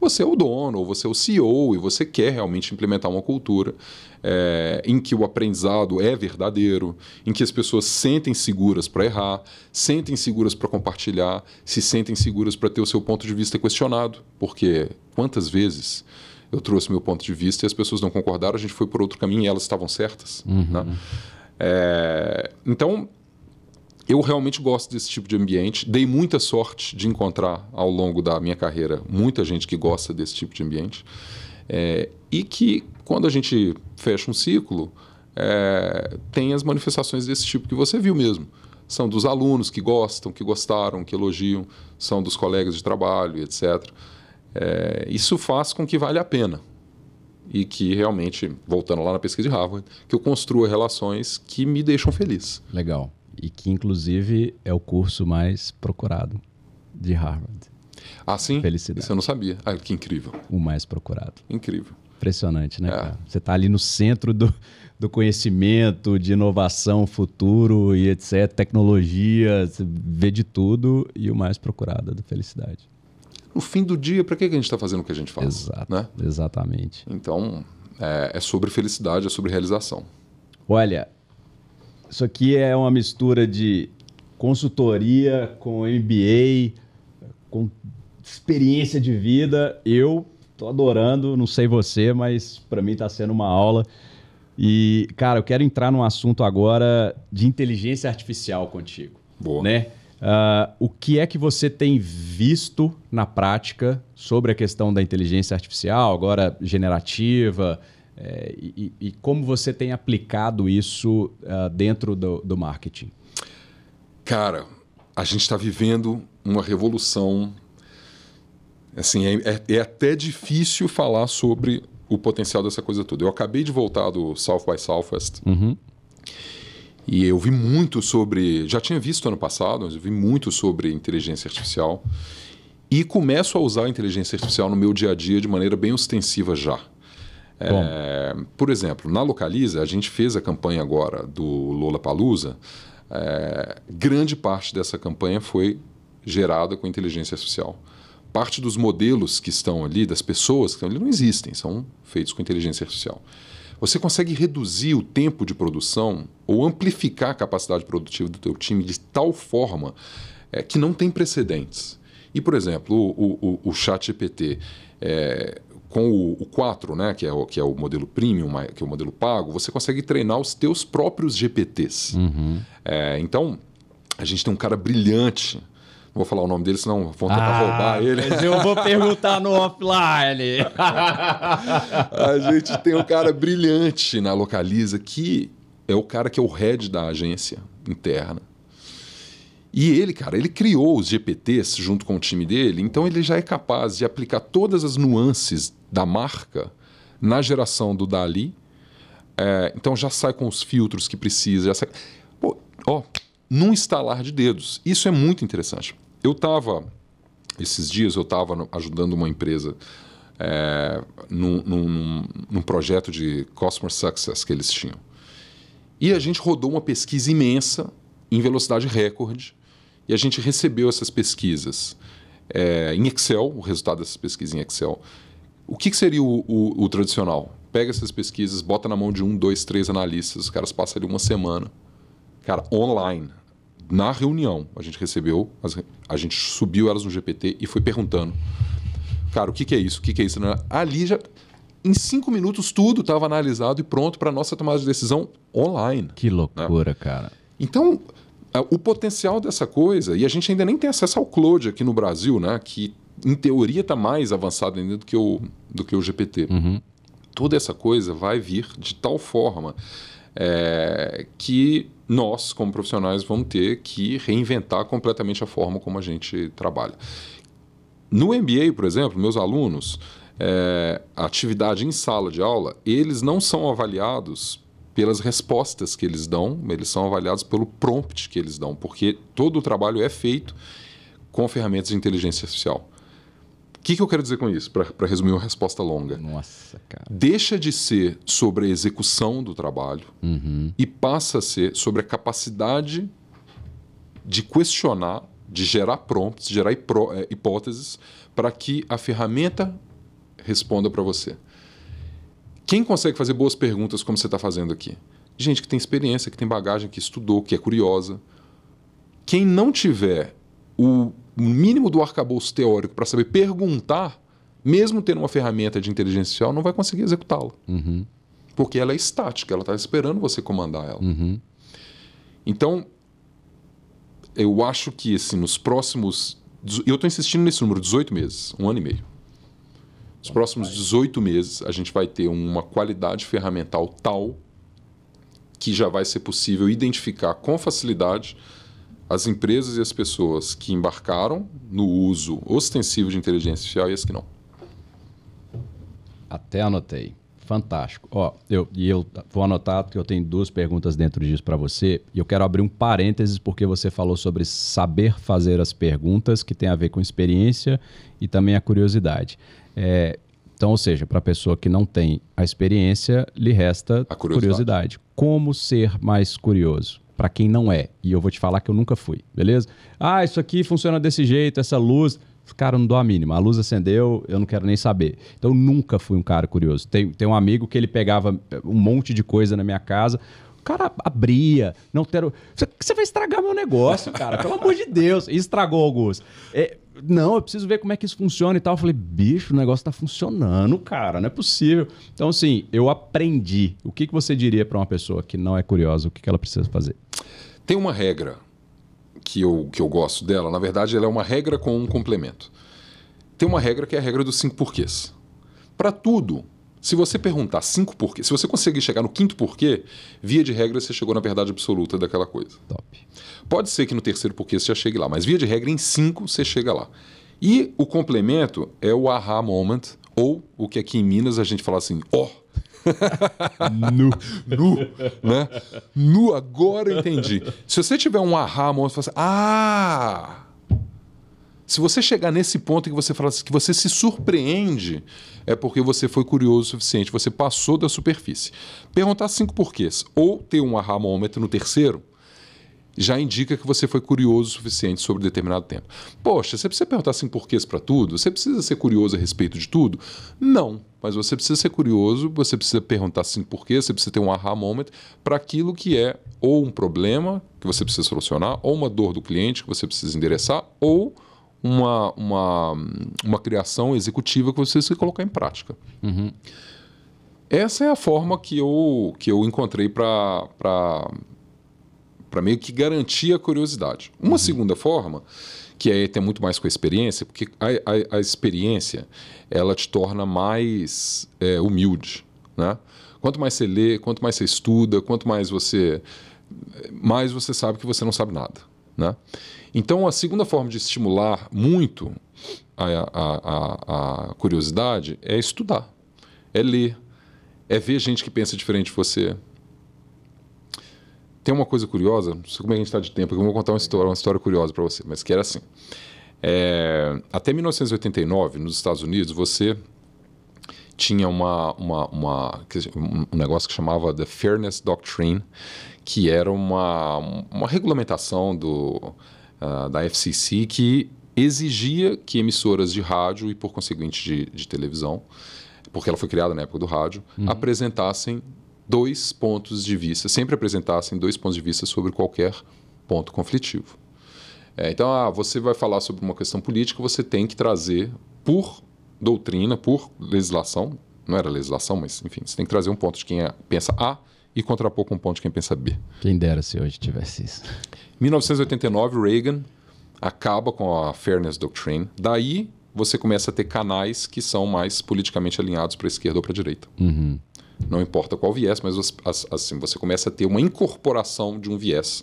B: você é o dono, ou você é o CEO, e você quer realmente implementar uma cultura é, em que o aprendizado é verdadeiro, em que as pessoas sentem seguras para errar, sentem seguras para compartilhar, se sentem seguras para ter o seu ponto de vista questionado. Porque quantas vezes eu trouxe meu ponto de vista e as pessoas não concordaram, a gente foi por outro caminho e elas estavam certas. Uhum. Né? É, então, eu realmente gosto desse tipo de ambiente. Dei muita sorte de encontrar ao longo da minha carreira muita gente que gosta desse tipo de ambiente. É, e que, quando a gente fecha um ciclo, é, tem as manifestações desse tipo que você viu mesmo. São dos alunos que gostam, que gostaram, que elogiam, são dos colegas de trabalho, etc. É, isso faz com que vale a pena e que realmente, voltando lá na pesquisa de Harvard, que eu construa relações que me deixam feliz.
A: Legal e que inclusive é o curso mais procurado
B: de Harvard. Ah, sim? Felicidade. Isso eu não sabia. Ah, que incrível.
A: O mais procurado. Incrível. Impressionante, né, é. cara? Você está ali no centro do, do conhecimento, de inovação, futuro e etc., tecnologia, você vê de tudo e o mais procurado é do Felicidade.
B: No fim do dia, para que a gente está fazendo o que a gente faz? Exato, né? Exatamente. Então, é, é sobre felicidade, é sobre realização. Olha,
A: isso aqui é uma mistura de consultoria com MBA, com experiência de vida. Eu tô adorando, não sei você, mas para mim está sendo uma aula. E, cara, eu quero entrar num assunto agora de inteligência artificial contigo. Boa. Né? Uh, o que é que você tem visto na prática sobre a questão da inteligência artificial, agora generativa, é, e, e, como você tem aplicado isso
B: uh, dentro do, do, marketing? Cara, a gente está vivendo uma revolução. Assim, é, é, é, até difícil falar sobre o potencial dessa coisa toda. Eu acabei de voltar do South by Southwest uhum. e eu vi muito sobre. Já tinha visto ano passado, mas eu vi muito sobre inteligência artificial e começo a usar a inteligência artificial no meu dia a dia de maneira bem ostensiva já. É, por exemplo, na Localiza, a gente fez a campanha agora do Lola Palusa. É, grande parte dessa campanha foi gerada com inteligência artificial. Parte dos modelos que estão ali, das pessoas que estão ali, não existem, são feitos com inteligência artificial. Você consegue reduzir o tempo de produção ou amplificar a capacidade produtiva do teu time de tal forma é, que não tem precedentes. E, por exemplo, o, o, o, chat GPT, é, com o, o 4, né, que é o, que é o modelo premium, que é o modelo pago, você consegue treinar os teus próprios GPTs. Uhum. É, então, a gente tem um cara brilhante. Não vou falar o nome dele, senão vão tentar ah, roubar ele. Mas eu vou perguntar
A: no offline. a
B: gente tem um cara brilhante na Localiza que é o cara que é o head da agência interna. E ele, cara, ele criou os GPTs junto com o time dele, então ele já é capaz de aplicar todas as nuances da marca na geração do Dali. É, então já sai com os filtros que precisa, já sai. Pô, ó, num estalar de dedos. Isso é muito interessante. Eu estava, esses dias, eu estava ajudando uma empresa é, num, num, num projeto de Customer Success que eles tinham. E a gente rodou uma pesquisa imensa em velocidade recorde e a gente recebeu essas pesquisas é, em Excel, o resultado dessas pesquisas em Excel. O que, que seria o, o, o, tradicional? Pega essas pesquisas, bota na mão de um, dois, três analistas, os caras passam ali uma semana. Cara, online, na reunião, a gente recebeu, a gente subiu elas no GPT e foi perguntando. Cara, o que, que é isso? O que, que é isso? Ali já em cinco minutos tudo estava analisado e pronto para nossa tomada de decisão online. Que loucura, né? cara. Então, o potencial dessa coisa, e a gente ainda nem tem acesso ao Cloud aqui no Brasil, né? que em teoria está mais avançado ainda do que o, do que o GPT. Uhum. Toda essa coisa vai vir de tal forma é, que nós, como profissionais, vamos ter que reinventar completamente a forma como a gente trabalha. No MBA, por exemplo, meus alunos, é, atividade em sala de aula, eles não são avaliados pelas respostas que eles dão, eles são avaliados pelo prompt que eles dão, porque todo o trabalho é feito com ferramentas de inteligência artificial. O que, que eu quero dizer com isso, para resumir uma resposta longa? Nossa, cara. Deixa de ser sobre a execução do trabalho uhum. e passa a ser sobre a capacidade de questionar, de gerar prompts, gerar eh, hipóteses, para que a ferramenta responda para você. Quem consegue fazer boas perguntas como você está fazendo aqui? Gente que tem experiência, que tem bagagem, que estudou, que é curiosa. Quem não tiver o mínimo do arcabouço teórico para saber perguntar, mesmo tendo uma ferramenta de inteligência artificial, não vai conseguir executá-la. Uhum. Porque ela é estática, ela está esperando você comandar ela. Uhum. Então, eu acho que assim, nos próximos. Eu estou insistindo nesse número, 18 meses, um ano e meio. Nos próximos 18 meses, a gente vai ter uma qualidade ferramental tal que já vai ser possível identificar com facilidade as empresas e as pessoas que embarcaram no uso ostensivo de inteligência artificial e as que não. Até
A: anotei. Fantástico. Ó, eu, e eu vou anotar porque eu tenho duas perguntas dentro disso para você. E eu quero abrir um parênteses porque você falou sobre saber fazer as perguntas que tem a ver com experiência e também a curiosidade. É, então, ou seja, para a pessoa que não tem a experiência, lhe resta a curiosidade. curiosidade. Como ser mais curioso? Para quem não é, e eu vou te falar que eu nunca fui, beleza? Ah, isso aqui funciona desse jeito, essa luz. Cara, não dou a mínima. A luz acendeu, eu não quero nem saber. Então, eu nunca fui um cara curioso. Tem, tem um amigo que ele pegava eh, um monte de coisa na minha casa, o cara abria, não ter. Você vai estragar meu negócio, cara, pelo amor de Deus. E estragou, Augusto. É, não, eu preciso ver como é que isso funciona e tal. Eu falei, bicho, o negócio tá funcionando, cara, não é possível. Então, assim, eu aprendi. O que, que você diria para uma pessoa que não é curiosa? O que, que ela precisa fazer?
B: Tem uma regra que eu, que eu gosto dela. Na verdade, ela é uma regra com um complemento. Tem uma regra que é a regra dos cinco porquês. Para tudo, se você perguntar cinco porquê, se você conseguir chegar no quinto porquê, via de regra você chegou na verdade absoluta daquela coisa. Top. Pode ser que no terceiro porquê você já chegue lá, mas via de regra em cinco você chega lá. E o complemento é o aha moment, ou o que aqui em Minas a gente fala assim, ó. Oh. nu, nu, né? Nu, agora entendi. Se você tiver um aha moment, você fala assim, ah! Se você chegar nesse ponto que você fala que você se surpreende, é porque você foi curioso o suficiente, você passou da superfície. Perguntar cinco porquês ou ter um arramômetro no terceiro já indica que você foi curioso o suficiente sobre determinado tempo Poxa, você precisa perguntar cinco porquês para tudo? Você precisa ser curioso a respeito de tudo? Não, mas você precisa ser curioso, você precisa perguntar cinco porquês, você precisa ter um arramômetro para aquilo que é ou um problema que você precisa solucionar, ou uma dor do cliente que você precisa endereçar, ou uma, uma, uma criação executiva que você se colocar em prática. Uhum. Essa é a forma que eu, que eu encontrei para meio que garantir a curiosidade. Uma uhum. segunda forma, que aí tem muito mais com a experiência, porque a, a, a experiência ela te torna mais é, humilde. Né? Quanto mais você lê, quanto mais você estuda, quanto mais você. mais você sabe que você não sabe nada. Né? Então, a segunda forma de estimular muito a, a, a, a curiosidade é estudar, é ler, é ver gente que pensa diferente de você. Tem uma coisa curiosa, não sei como é que a gente está de tempo, eu vou contar uma história, uma história curiosa para você, mas que era assim. É, até 1989, nos Estados Unidos, você tinha uma, uma, uma, um negócio que chamava The Fairness Doctrine, que era uma, uma regulamentação do, ah, da FCC que exigia que emissoras de rádio e, por conseguinte, de, de televisão, porque ela foi criada na época do rádio, uhum. apresentassem dois pontos de vista, sempre apresentassem dois pontos de vista sobre qualquer ponto conflitivo. É, então, ah, você vai falar sobre uma questão política, você tem que trazer, por doutrina, por legislação, não era legislação, mas enfim, você tem que trazer um ponto de quem é, pensa A e contrapor com o ponto de quem pensa B. Quem dera se hoje tivesse isso. 1989, Reagan acaba com a Fairness Doctrine. Daí você começa a ter canais que são mais politicamente alinhados para a esquerda ou para a direita. Uhum. Não importa qual viés, mas assim, você começa a ter uma incorporação de um viés.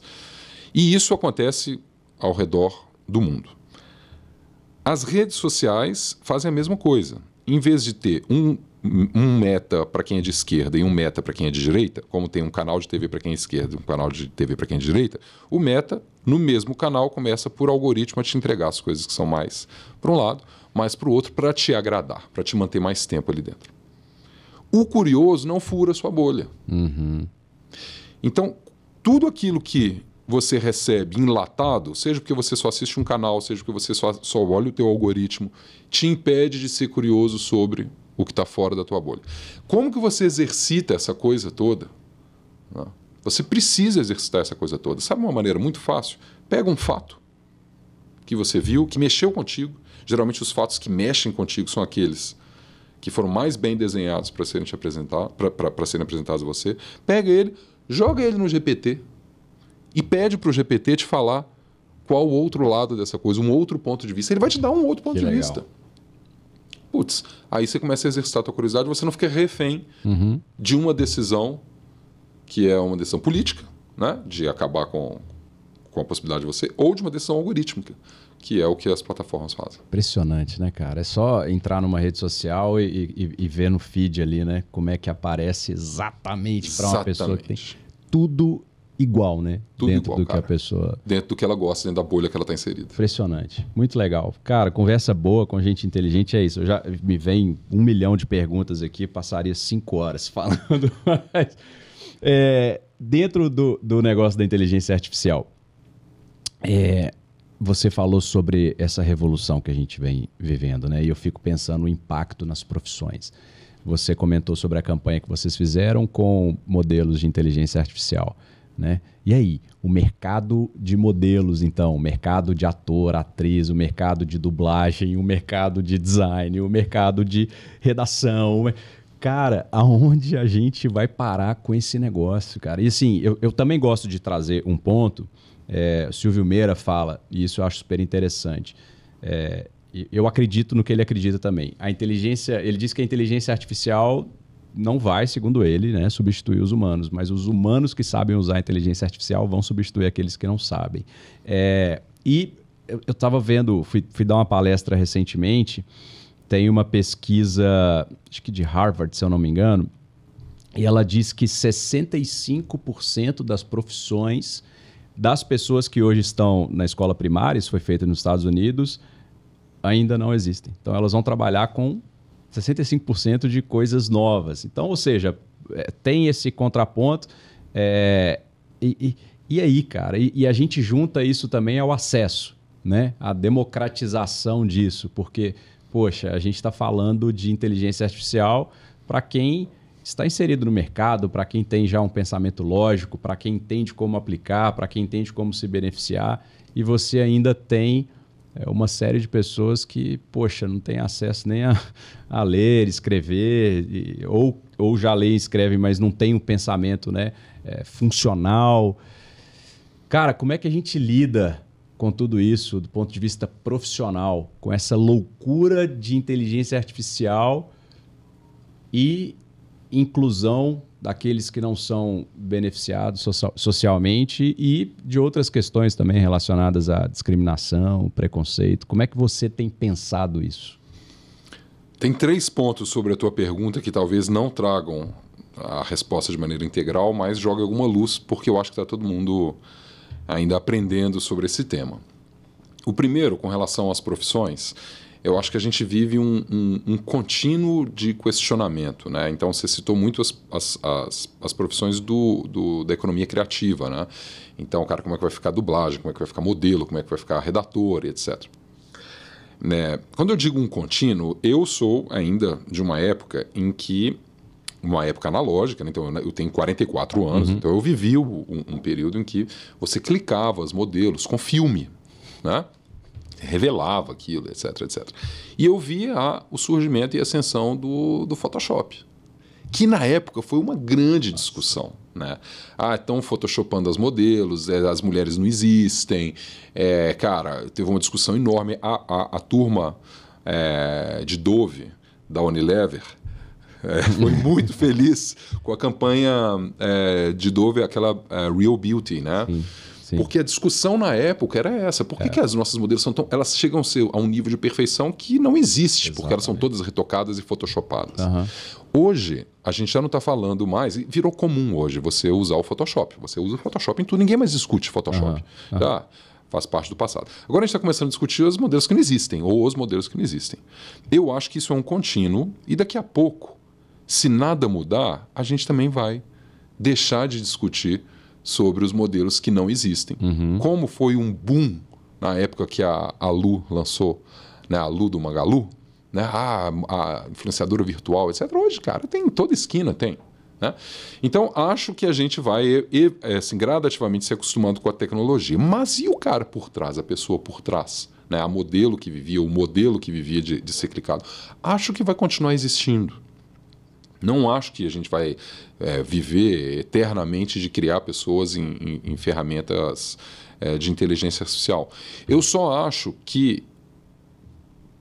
B: E isso acontece ao redor do mundo. As redes sociais fazem a mesma coisa. Em vez de ter um um meta para quem é de esquerda e um meta para quem é de direita, como tem um canal de TV para quem é esquerda e um canal de TV para quem é de direita, o meta no mesmo canal começa por algoritmo a te entregar as coisas que são mais para um lado, mais para o outro, para te agradar, para te manter mais tempo ali dentro. O curioso não fura sua bolha. Uhum. Então, tudo aquilo que você recebe enlatado, seja porque você só assiste um canal, seja porque você só, só olha o teu algoritmo, te impede de ser curioso sobre o que está fora da tua bolha. Como que você exercita essa coisa toda? Né? Você precisa exercitar essa coisa toda. Sabe uma maneira muito fácil? Pega um fato que você viu, que mexeu contigo. Geralmente os fatos que mexem contigo são aqueles que foram mais bem desenhados para serem, serem apresentados a você. Pega ele, joga ele no GPT e pede para o GPT te falar qual o outro lado dessa coisa, um outro ponto de vista. Ele vai te dar um outro ponto que de legal. vista. Putz, aí você começa a exercitar a tua curiosidade, você não fica refém uhum. de uma decisão que é uma decisão política, né? de acabar com, com a possibilidade de você, ou de uma decisão algorítmica, que é o que as plataformas fazem.
A: Impressionante, né, cara? É só entrar numa rede social e, e, e ver no feed ali, né? Como é que aparece exatamente para uma pessoa que tem. Tudo igual, né? Tudo dentro igual, do cara. que a pessoa.
B: Dentro do que ela gosta, dentro da bolha que ela está inserida.
A: Impressionante. Muito legal. Cara, conversa boa com gente inteligente é isso. Eu já me vem um milhão de perguntas aqui, passaria cinco horas falando. Mas, é, dentro do, do negócio da inteligência artificial, é, você falou sobre essa revolução que a gente vem vivendo, né? E eu fico pensando no impacto nas profissões. Você comentou sobre a campanha que vocês fizeram com modelos de inteligência artificial. Né? E aí, o mercado de modelos, então, o mercado de ator, atriz, o mercado de dublagem, o mercado de design, o mercado de redação. Cara, aonde a gente vai parar com esse negócio, cara? E assim, eu, eu também gosto de trazer um ponto. É, Silvio Meira fala, e isso eu acho super interessante. É, eu acredito no que ele acredita também. A inteligência, ele diz que a inteligência artificial não vai, segundo ele, né, substituir os humanos, mas os humanos que sabem usar a inteligência artificial vão substituir aqueles que não sabem. É, e eu estava vendo, fui, fui dar uma palestra recentemente, tem uma pesquisa, acho que de Harvard, se eu não me engano, e ela diz que 65% das profissões das pessoas que hoje estão na escola primária, isso foi feito nos Estados Unidos, ainda não existem. Então elas vão trabalhar com 65% de coisas novas. Então, ou seja, é, tem esse contraponto. É, e, e, e, aí, cara? E, e, a gente junta isso também ao acesso, né? A democratização disso, porque, poxa, a gente está falando de inteligência artificial para quem está inserido no mercado, para quem tem já um pensamento lógico, para quem entende como aplicar, para quem entende como se beneficiar, e você ainda tem é uma série de pessoas que, poxa, não tem acesso nem a, a ler, escrever, e, ou, ou já lê e escreve, mas não tem o um pensamento né, é, funcional. Cara, como é que a gente lida com tudo isso do ponto de vista profissional, com essa loucura de inteligência artificial e inclusão daqueles que não são beneficiados socialmente e de outras questões também relacionadas à discriminação, preconceito. Como é que você tem pensado isso?
B: Tem três pontos sobre a tua pergunta que talvez não tragam a resposta de maneira integral, mas joga alguma luz, porque eu acho que está todo mundo ainda aprendendo sobre esse tema. O primeiro, com relação às profissões, eu acho que a gente vive um, um, um contínuo de questionamento. Né? Então, você citou muito as, as, as, as profissões do, do, da economia criativa. Né? Então, cara, como é que vai ficar dublagem, como é que vai ficar modelo, como é que vai ficar redator e etc. Né? Quando eu digo um contínuo, eu sou ainda de uma época em que uma época analógica, né? então eu tenho 44 anos, uhum. então eu vivi um, um, período em que você clicava os modelos com filme, né? revelava aquilo, etc, etc. E eu vi a, ah, o surgimento e ascensão do, do Photoshop, que na época foi uma grande discussão. Né? Ah, estão photoshopando as modelos, é, as mulheres não existem. É, cara, teve uma discussão enorme. A, a, a turma é, de Dove, da Unilever, é, foi muito feliz com a campanha é, de Dove, aquela é, Real Beauty, né? Sim Sim. Porque a discussão na época era essa. Por que, é. que as nossas modelos são tão. Elas chegam a, ser, a um nível de perfeição que não existe, Exatamente. porque elas são todas retocadas e photoshopadas. Uhum. Hoje, a gente já não está falando mais, e virou comum hoje você usar o Photoshop. Você usa o Photoshop em tudo, ninguém mais discute Photoshop. Uhum. Tá? Faz parte do passado. Agora a gente está começando a discutir os modelos que não existem, ou os modelos que não existem. Eu acho que isso é um contínuo, e daqui a pouco, se nada mudar, a gente também vai deixar de discutir sobre os modelos que não existem. Uhum. Como foi um boom na época que a, a Lu lançou, né, a Lu do Magalu, né, a, a influenciadora virtual, etc. Hoje, cara, tem em toda esquina, tem. Né? Então, acho que a gente vai é, assim, gradativamente se acostumando com a tecnologia. Mas e o cara por trás, a pessoa por trás? Né? A modelo que vivia, o modelo que vivia de, de ser clicado? Acho que vai continuar existindo. Não acho que a gente vai é, viver eternamente de criar pessoas em, em, em ferramentas é, de inteligência artificial. Eu só acho que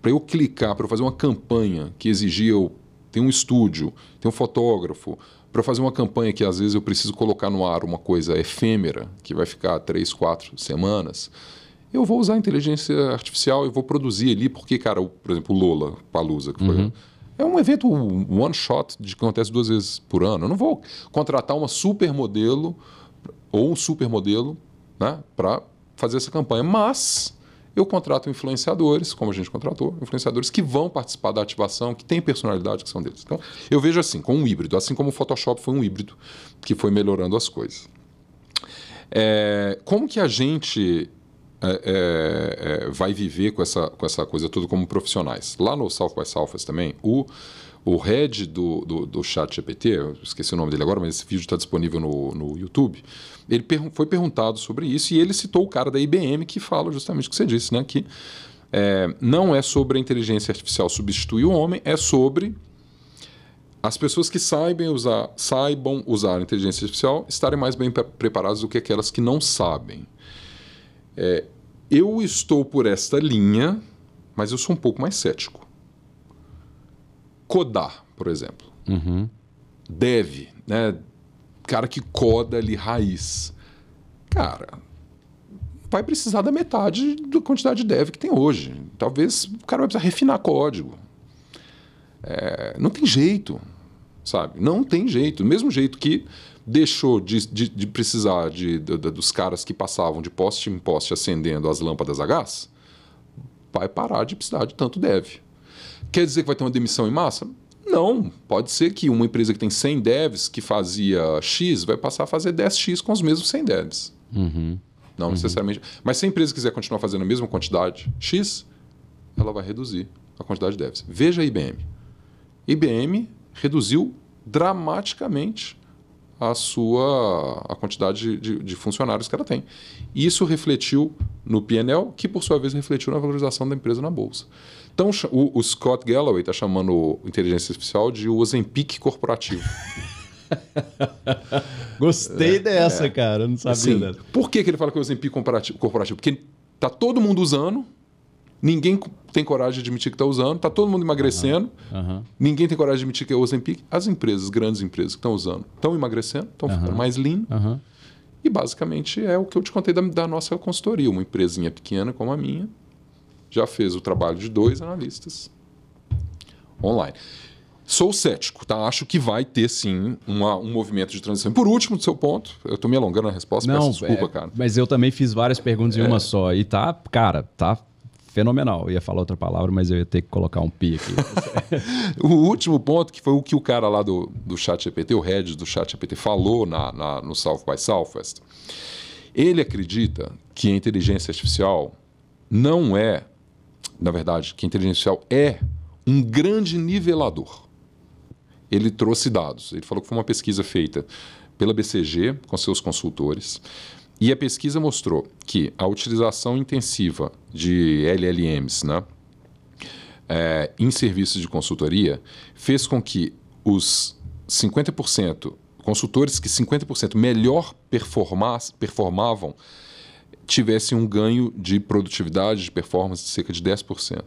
B: para eu clicar, para eu fazer uma campanha que exigia eu ter um estúdio, ter um fotógrafo, para fazer uma campanha que às vezes eu preciso colocar no ar uma coisa efêmera, que vai ficar três, quatro semanas, eu vou usar inteligência artificial e vou produzir ali, porque, cara, o, por exemplo, o Lola Palusa, que uhum. foi é um evento one shot que acontece duas vezes por ano. Eu não vou contratar uma supermodelo ou um supermodelo né, para fazer essa campanha. Mas eu contrato influenciadores, como a gente contratou, influenciadores que vão participar da ativação, que têm personalidade, que são deles. Então, eu vejo assim, com um híbrido, assim como o Photoshop foi um híbrido que foi melhorando as coisas. É, como que a gente é, é, é, vai viver com essa, com essa coisa toda como profissionais. Lá no South by Southwest também, o, o head do, do, do chat GPT, esqueci o nome dele agora, mas esse vídeo está disponível no, no YouTube, ele per, foi perguntado sobre isso e ele citou o cara da IBM que fala justamente o que você disse, né? Que é, não é sobre a inteligência artificial substituir o homem, é sobre as pessoas que saibam usar, saibam usar a inteligência artificial estarem mais bem preparadas do que aquelas que não sabem. É, eu estou por esta linha, mas eu sou um pouco mais cético. Codar, por exemplo. Uhum. Deve, né? Cara que coda ali raiz. Cara, vai precisar da metade da quantidade de dev que tem hoje. Talvez o cara vai precisar refinar código. É, não tem jeito, sabe? Não tem jeito. O mesmo jeito que deixou de, de, de precisar de, de, dos caras que passavam de poste em poste acendendo as lâmpadas a gás, vai parar de precisar de tanto dev Quer dizer que vai ter uma demissão em massa? Não, pode ser que uma empresa que tem 100 devs, que fazia X, vai passar a fazer 10X com os mesmos 100 devs. Uhum. Não uhum. necessariamente. Mas se a empresa quiser continuar fazendo a mesma quantidade X, ela vai reduzir a quantidade de devs. Veja a IBM. IBM reduziu dramaticamente a sua a quantidade de, de funcionários que ela tem. Isso refletiu no PNL, que por sua vez refletiu na valorização da empresa na bolsa. Então o, o Scott Galloway está chamando inteligência artificial de o Ozempic corporativo. Gostei é, dessa, é, cara. Eu não sabia. Sim. Dessa. Por que, que ele fala que é Ozempic corporativo? Porque tá todo mundo usando Ninguém tem coragem de admitir que está usando, está todo mundo emagrecendo, uhum. Uhum. ninguém tem coragem de admitir que é Ozempic. As empresas, grandes empresas que estão usando, estão emagrecendo, estão ficando mais lean. E basicamente é o que eu te contei da, da nossa consultoria. Uma empresinha pequena como a minha já fez o trabalho de dois analistas online. Sou cético, tá? Acho que vai ter sim uma, um movimento de transição. Por último, do seu ponto, eu tô me alongando na resposta, Não, peço desculpa, é, cara.
A: Mas eu também fiz várias perguntas é. em uma só. E tá, cara, tá fenomenal. Eu ia falar outra palavra, mas eu ia ter que colocar um pi aqui.
B: o último ponto, que foi o que o cara lá do, do Chat GPT, o head do Chat GPT, falou na, na, no South by Southwest. Ele acredita que a inteligência artificial não é, na verdade, que a inteligência artificial é um grande nivelador. Ele trouxe dados. Ele falou que foi uma pesquisa feita pela BCG com seus consultores e a pesquisa mostrou que a utilização intensiva de LLMs né, é, em serviços de consultoria fez com que os 50%, consultores que 50% melhor performavam, tivessem um ganho de produtividade, de performance de cerca de 10%.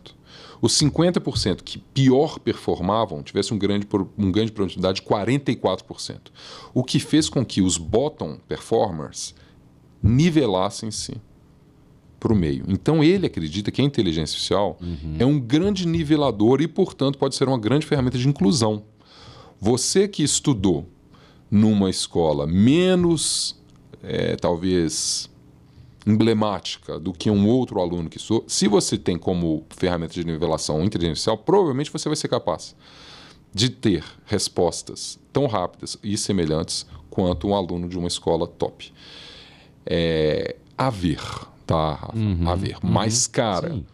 B: Os 50% que pior performavam tivessem um, grande, um ganho de produtividade de 44%. O que fez com que os bottom performers nivelassem-se para o meio. Então ele acredita que a inteligência artificial uhum. é um grande nivelador e, portanto, pode ser uma grande ferramenta de inclusão. Você que estudou numa escola menos, é, talvez, emblemática do que um outro aluno que sou, se você tem como ferramenta de nivelação inteligência artificial, provavelmente você vai ser capaz de ter respostas tão rápidas e semelhantes quanto um aluno de uma escola top é, haver, tá, Rafa? Uhum, haver. Uhum, Mas, cara, sim.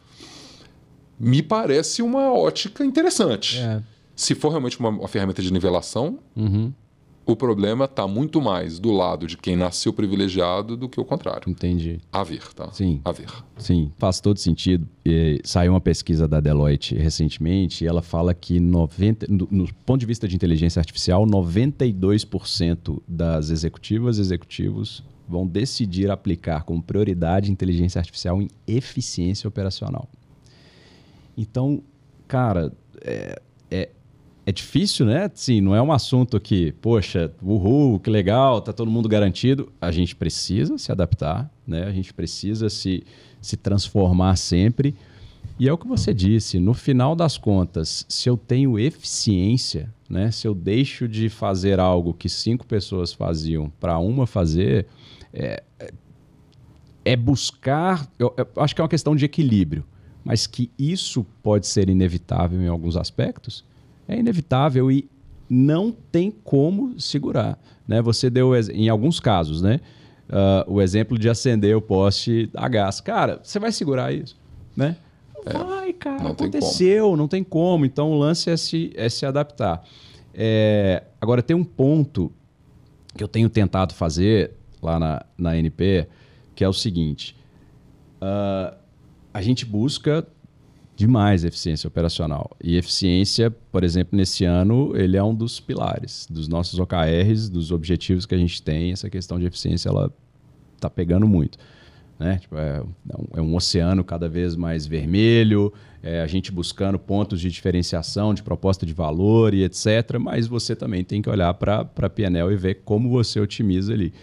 B: me parece uma ótica interessante. É. Se for realmente uma, uma ferramenta de nivelação, uhum. o problema está muito mais do lado de quem nasceu privilegiado do que o contrário. Entendi. Haver, tá? Sim. Haver.
A: Sim, faz todo sentido. E, saiu uma pesquisa da Deloitte recentemente e ela fala que 90, no, no ponto de vista de inteligência artificial, 92% das executivas executivos vão decidir aplicar como prioridade inteligência artificial em eficiência operacional. Então, cara, é, é, é difícil, né? Sim, não é um assunto que, poxa, uhul, que legal, tá todo mundo garantido. A gente precisa se adaptar, né? A gente precisa se, se transformar sempre. E é o que você disse, no final das contas, se eu tenho eficiência, né? Se eu deixo de fazer algo que cinco pessoas faziam para uma fazer, é, é, é buscar. Eu, eu acho que é uma questão de equilíbrio, mas que isso pode ser inevitável em alguns aspectos, é inevitável e não tem como segurar. Né? Você deu, em alguns casos, né? Uh, o exemplo de acender o poste a gás. Cara, você vai segurar isso, né? É,
C: vai, cara, não aconteceu,
A: tem não tem como. Então o lance é se, é se adaptar. É, agora, tem um ponto que eu tenho tentado fazer lá na, na NP, que é o seguinte: uh, a gente busca demais eficiência operacional. E eficiência, por exemplo, nesse ano, ele é um dos pilares dos nossos OKRs, dos objetivos que a gente tem. Essa questão de eficiência, ela está pegando muito. Né? Tipo, é, é, é, um, oceano cada vez mais vermelho, é a gente buscando pontos de diferenciação, de proposta de valor e etc. Mas você também tem que olhar para a PNL e ver como você otimiza ali.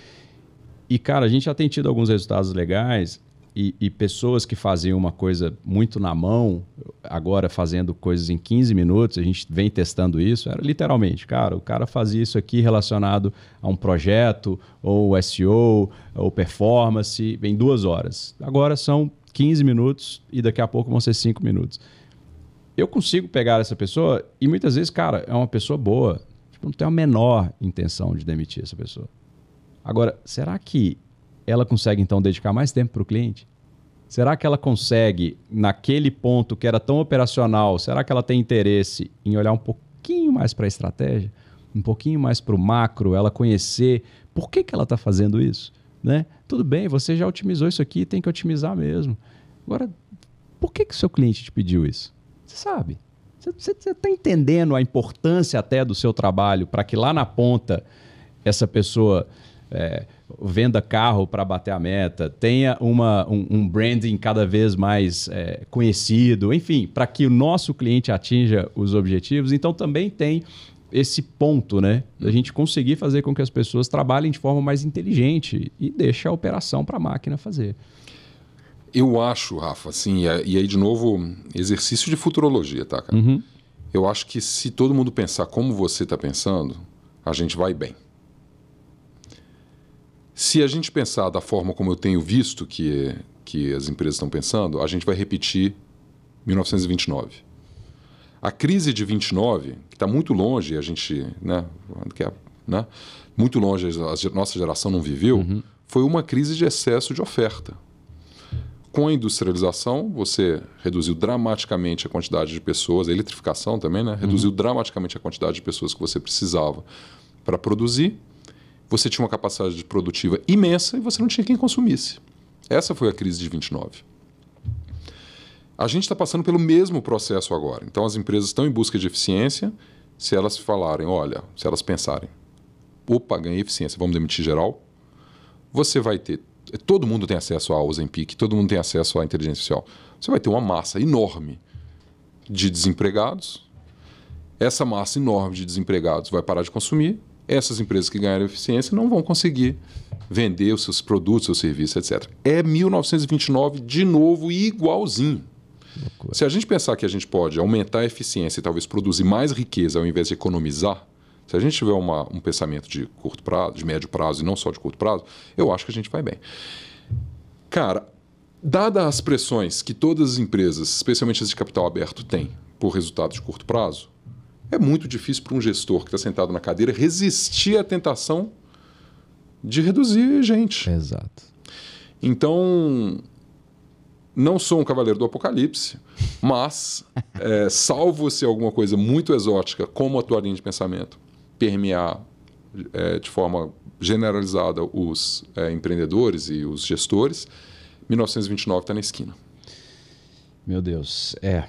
A: E, cara, a gente já tem tido alguns resultados legais e, e, pessoas que faziam uma coisa muito na mão, agora fazendo coisas em 15 minutos, a gente vem testando isso, era literalmente, cara, o cara fazia isso aqui relacionado a um projeto, ou SEO, ou performance, em duas horas. Agora são 15 minutos e daqui a pouco vão ser 5 minutos. Eu consigo pegar essa pessoa e muitas vezes, cara, é uma pessoa boa. Tipo, não tem a menor intenção de demitir essa pessoa. Agora, será que ela consegue então dedicar mais tempo para o cliente? Será que ela consegue, naquele ponto que era tão operacional, será que ela tem interesse em olhar um pouquinho mais para a estratégia? Um pouquinho mais para o macro, ela conhecer por que, que ela está fazendo isso? Né? Tudo bem, você já otimizou isso aqui, tem que otimizar mesmo. Agora, por que que seu cliente te pediu isso? Você sabe. Você está entendendo a importância até do seu trabalho para que lá na ponta essa pessoa é, venda carro para bater a meta, tenha uma, um, um branding cada vez mais é, conhecido, enfim, para que o nosso cliente atinja os objetivos. Então também tem esse ponto, né? Da gente conseguir fazer com que as pessoas trabalhem de forma mais inteligente e deixe a operação para a máquina fazer.
B: Eu acho, Rafa, assim, e aí de novo, exercício de futurologia, tá, cara? Uhum. Eu acho que se todo mundo pensar como você está pensando, a gente vai bem. Se a gente pensar da forma como eu tenho visto que, que as empresas estão pensando, a gente vai repetir 1929. A crise de 29, que está muito longe, a gente, né, é, né, muito longe, a nossa geração não viveu, uhum. foi uma crise de excesso de oferta. Com a industrialização, você reduziu dramaticamente a quantidade de pessoas, a eletrificação também, né? Reduziu uhum. dramaticamente a quantidade de pessoas que você precisava para produzir você tinha uma capacidade produtiva imensa e você não tinha quem consumisse. Essa foi a crise de 29. A gente está passando pelo mesmo processo agora. Então as empresas estão em busca de eficiência. Se elas falarem, olha, se elas pensarem, opa, ganhei eficiência, vamos demitir geral, você vai ter. Todo mundo tem acesso ao Ozempic, todo mundo tem acesso à inteligência artificial. Você vai ter uma massa enorme de desempregados. Essa massa enorme de desempregados vai parar de consumir essas empresas que ganharam eficiência não vão conseguir vender os seus produtos, seus serviços, etc. É 1929 de novo igualzinho. Se a gente pensar que a gente pode aumentar a eficiência e talvez produzir mais riqueza ao invés de economizar, se a gente tiver uma, um pensamento de curto prazo, de médio prazo e não só de curto prazo, eu acho que a gente vai bem. Cara, dadas as pressões que todas as empresas, especialmente as de capital aberto, têm por resultados de curto prazo, é muito difícil para um gestor que está sentado na cadeira resistir à tentação de reduzir gente. Exato. Então, não sou um cavaleiro do apocalipse, mas, é, salvo se alguma coisa muito exótica, como a tua linha de pensamento, permear é, de forma generalizada os é, empreendedores e os gestores, 1929 está na esquina.
A: Meu Deus, é.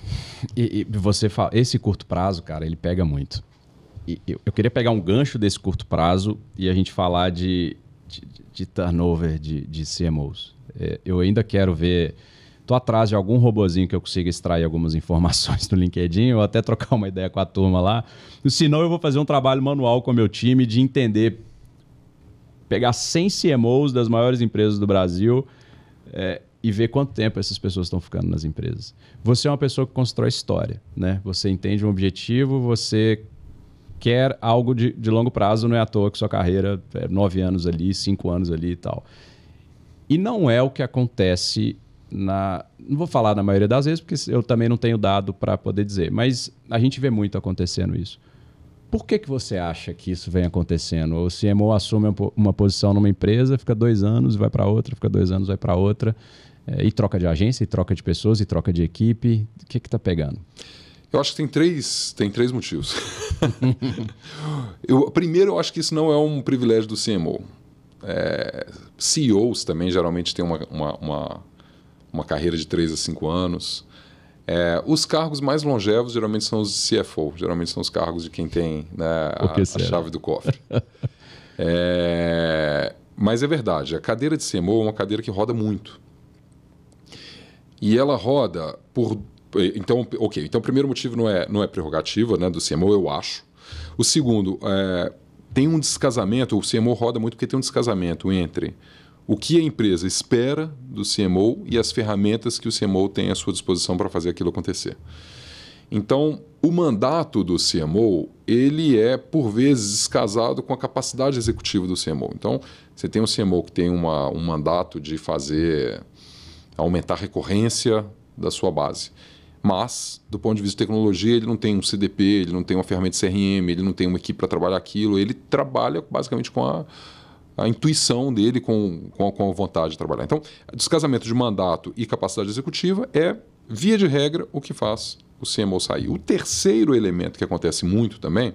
A: E, e você fala, esse curto prazo, cara, ele pega muito. E, eu, eu, queria pegar um gancho desse curto prazo e a gente falar de, de, de turnover de, de CMOs. É, eu ainda quero ver. Tô atrás de algum robozinho que eu consiga extrair algumas informações do LinkedIn ou até trocar uma ideia com a turma lá. senão eu vou fazer um trabalho manual com o meu time de entender. Pegar 100 CMOs das maiores empresas do Brasil. É, e ver quanto tempo essas pessoas estão ficando nas empresas. Você é uma pessoa que constrói história, né? Você entende um objetivo, você quer algo de, de longo prazo, não é à toa que sua carreira é nove anos ali, cinco anos ali e tal. E não é o que acontece na. Não vou falar na maioria das vezes, porque eu também não tenho dado para poder dizer, mas a gente vê muito acontecendo isso. Por que, que você acha que isso vem acontecendo? O CMO assume uma posição numa empresa, fica dois anos, e vai para outra, fica dois anos, vai para outra. É, e troca de agência, e troca de pessoas, e troca de equipe. O que está
B: pegando? Eu acho que tem três, tem três motivos. eu, primeiro, eu acho que isso não é um privilégio do CMO. É, CEOs também geralmente têm uma, uma, uma, uma carreira de 3 a 5 anos. É, os cargos mais longevos geralmente são os de CFO, geralmente são os cargos de quem tem né, a, a, chave do cofre. é, mas é verdade, a cadeira de CMO é uma cadeira que roda muito e ela roda por. Eh, então, ok. Então, o primeiro motivo não é, não é prerrogativa né, do CMO, eu acho. O segundo, é, tem um descasamento, o CMO roda muito porque tem um descasamento entre o que a empresa espera do CMO e as ferramentas que o CMO tem à sua disposição para fazer aquilo acontecer. Então, o mandato do CMO, ele é, por vezes, descasado com a capacidade executiva do CMO. Então, você tem um CMO que tem uma, um mandato de fazer aumentar a recorrência da sua base. Mas, do ponto de vista de tecnologia, ele não tem um CDP, ele não tem uma ferramenta CRM, ele não tem uma equipe para trabalhar aquilo, ele trabalha basicamente com a, a intuição dele, com, com a, com, a, vontade de trabalhar. Então, descasamento de mandato e capacidade executiva é, via de regra, o que faz o CMO sair. O terceiro elemento que acontece muito também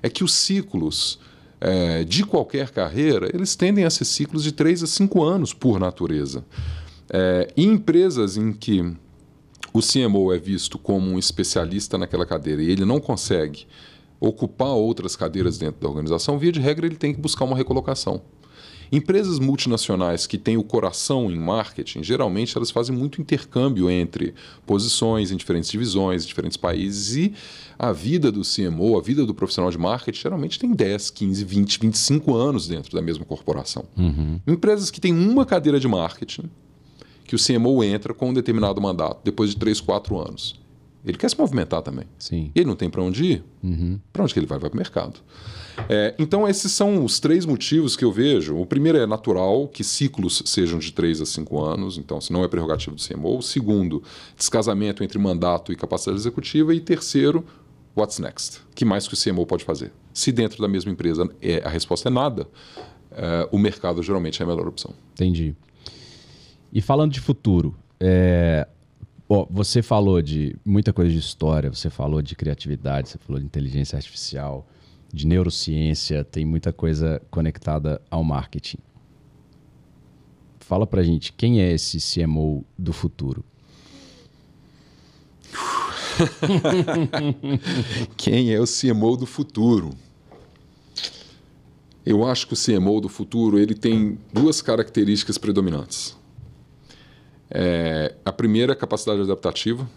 B: é que os ciclos é, de qualquer carreira, eles tendem a ser ciclos de 3 a 5 anos por natureza. É, em empresas em que o CMO é visto como um especialista naquela cadeira e ele não consegue ocupar outras cadeiras dentro da organização, via de regra ele tem que buscar uma recolocação. Empresas multinacionais que têm o coração em marketing, geralmente elas fazem muito intercâmbio entre posições em diferentes divisões, em diferentes países, e a vida do CMO, a vida do profissional de marketing, geralmente tem 10, 15, 20, 25 anos dentro da mesma corporação. Uhum. Empresas que têm uma cadeira de marketing, que o CMO entra com um determinado mandato, depois de 3, 4 anos. Ele quer se movimentar também. Sim. Ele não tem para onde ir. Uhum. Para onde que ele vai? Vai para o mercado. É, então, esses são os três motivos que eu vejo. O primeiro é natural que ciclos sejam de três a cinco anos, então, se não é prerrogativo do CMO. O segundo, descasamento entre mandato e capacidade executiva. E terceiro, what's next? que mais que o CMO pode fazer? Se dentro da mesma empresa é, a resposta é nada, é, o mercado geralmente é a melhor opção. Entendi.
A: E falando de futuro, é, bom, você falou de muita coisa de história, você falou de criatividade, você falou de inteligência artificial, de neurociência, tem muita coisa conectada ao marketing. Fala pra gente, quem é esse CMO do futuro?
B: Quem é o CMO do futuro? Eu acho que o CMO do futuro ele tem duas características predominantes. É, a primeira é capacidade adaptativa.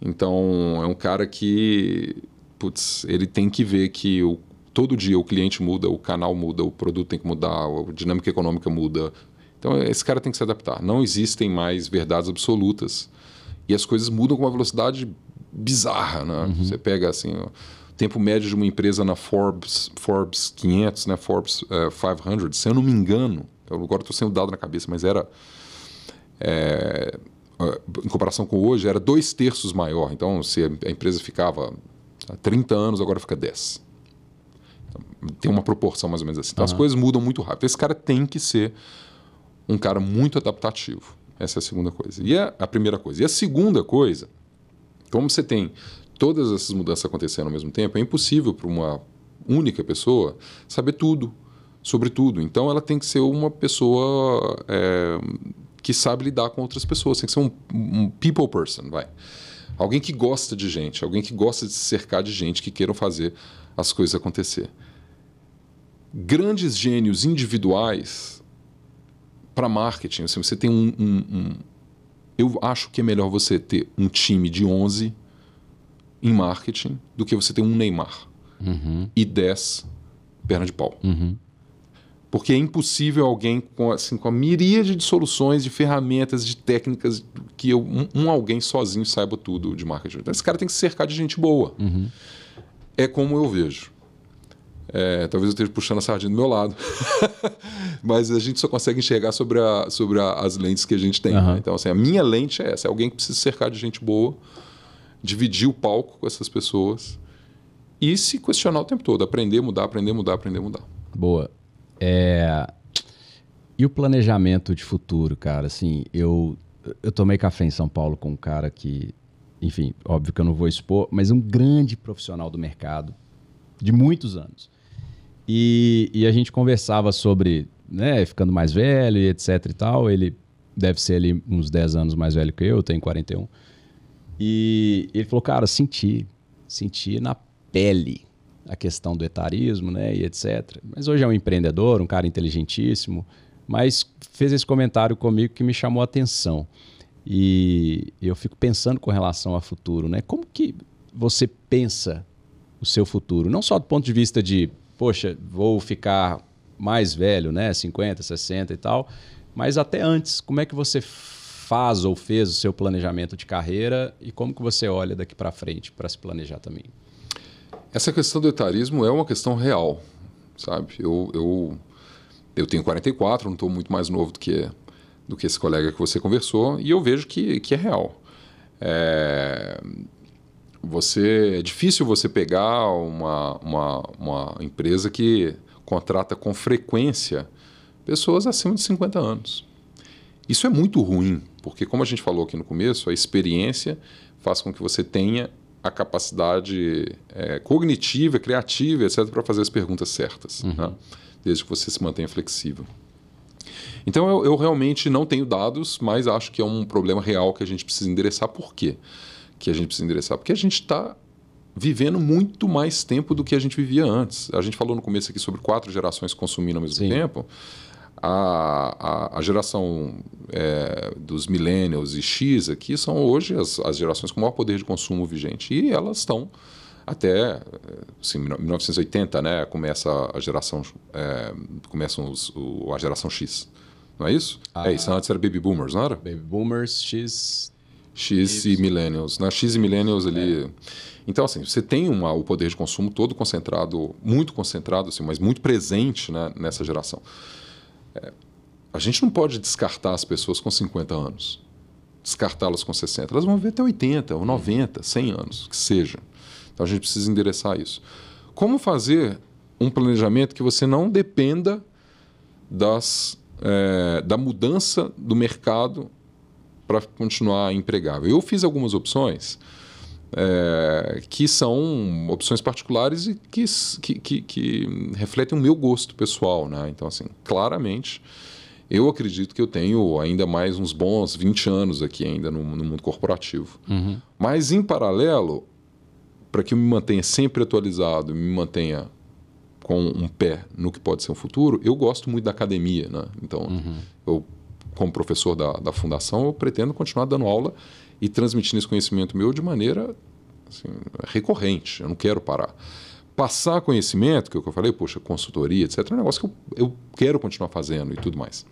B: Então, é um cara que, putz, ele tem que ver que o, todo dia o cliente muda, o canal muda, o produto tem que mudar, a dinâmica econômica muda. Então, esse cara tem que se adaptar. Não existem mais verdades absolutas. E as coisas mudam com uma velocidade bizarra, né? Uhum. Você pega, assim, o tempo médio de uma empresa na Forbes, Forbes 500, né? Forbes é, uh, 500, se eu não me engano, eu agora estou sem o dado na cabeça, mas era é, é, em comparação com hoje, era dois terços maior. Então, se a empresa ficava 30 anos, agora fica 10. Então, tem uma proporção mais ou menos assim. Então, uhum. as coisas mudam muito rápido. Esse cara tem que ser um cara muito adaptativo. Essa é a segunda coisa. E é a primeira coisa. E a segunda coisa, como você tem todas essas mudanças acontecendo ao mesmo tempo, é impossível para uma única pessoa saber tudo sobre tudo. Então, ela tem que ser uma pessoa é, que sabe lidar com outras pessoas, tem que ser um, um people person, vai. Alguém que gosta de gente, alguém que gosta de se cercar de gente que queiram fazer as coisas acontecer. Grandes gênios individuais para marketing, assim, você tem um, um, um, Eu acho que é melhor você ter um time de 11 em marketing do que você ter um Neymar uhum. e 10 perna de pau. Uhum. Porque é impossível alguém com, assim, com a miríade de soluções, de ferramentas, de técnicas, que eu, um, um, alguém sozinho saiba tudo de marketing. Então, esse cara tem que se cercar de gente boa. Uhum. É como eu vejo. É, talvez eu esteja puxando a sardinha do meu lado. Mas a gente só consegue enxergar sobre, a, sobre a, as lentes que a gente tem. Uhum. Né? Então, assim, a minha lente é essa. É alguém que precisa se cercar de gente boa, dividir o palco com essas pessoas e se questionar o tempo todo. Aprender, mudar, aprender, mudar, aprender, mudar.
A: Boa. É... E o planejamento de futuro, cara? Assim, eu, eu tomei café em São Paulo com um cara que, enfim, óbvio que eu não vou expor, mas um grande profissional do mercado de muitos anos. E, e a gente conversava sobre, né, ficando mais velho e etc e tal. Ele deve ser ali uns 10 anos mais velho que eu, eu tenho 41. E ele falou, cara, senti, senti na pele a questão do etarismo, né, e etc. Mas hoje é um empreendedor, um cara inteligentíssimo, mas fez esse comentário comigo que me chamou a atenção. E eu fico pensando com relação ao futuro, né? Como que você pensa o seu futuro? Não só do ponto de vista de, poxa, vou ficar mais velho, né, 50, 60 e tal, mas até antes, como é que você faz ou fez o seu planejamento de carreira e como que você olha daqui para frente para se planejar também?
B: Essa questão do etarismo é uma questão real, sabe? Eu, eu, eu tenho 44, não estou muito mais novo do que, do que esse colega que você conversou, e eu vejo que, que é real. É, você, é difícil você pegar uma, uma, uma empresa que contrata com frequência pessoas acima de 50 anos. Isso é muito ruim, porque, como a gente falou aqui no começo, a experiência faz com que você tenha a capacidade é, cognitiva, criativa, etc., para fazer as perguntas certas, uhum. né? desde que você se mantenha flexível. Então, eu, eu, realmente não tenho dados, mas acho que é um problema real que a gente precisa endereçar. Por quê que a gente precisa endereçar? Porque a gente está vivendo muito mais tempo do que a gente vivia antes. A gente falou no começo aqui sobre quatro gerações consumindo ao mesmo Sim. tempo a, a, a geração é, dos millennials e X aqui são hoje as, as gerações com maior poder de consumo vigente. E elas estão até é, assim, 1980, né, começa a geração, é, começam os, o, a geração X, não é isso? Ah, é isso, antes era Baby Boomers, não era? Baby Boomers, X... X e, e Millennials, na né? X e Millennials ali... É. Então, assim, você tem uma, o poder de consumo todo concentrado, muito concentrado, assim, mas muito presente né, nessa geração. É, a gente não pode descartar as pessoas com 50 anos, descartá-las com 60. Elas vão viver até 80, ou 90, 100 anos, que seja. Então a gente precisa endereçar isso. Como fazer um planejamento que você não dependa das, é, da mudança do mercado para continuar empregável? Eu fiz algumas opções é, que são opções particulares e que, que, que, que, refletem o meu gosto pessoal. Né? Então, assim, claramente, eu acredito que eu tenho ainda mais uns bons 20 anos aqui ainda no, no mundo corporativo. Uhum. Mas, em paralelo, para que eu me mantenha sempre atualizado, me mantenha com um pé no que pode ser um futuro, eu gosto muito da academia. Né? Então, uhum. eu como professor da, da fundação, eu pretendo continuar dando aula e transmitindo esse conhecimento meu de maneira assim, recorrente. Eu não quero parar. Passar conhecimento, que é o que eu falei, poxa, consultoria, etc., é um negócio que eu, eu quero continuar fazendo e tudo mais.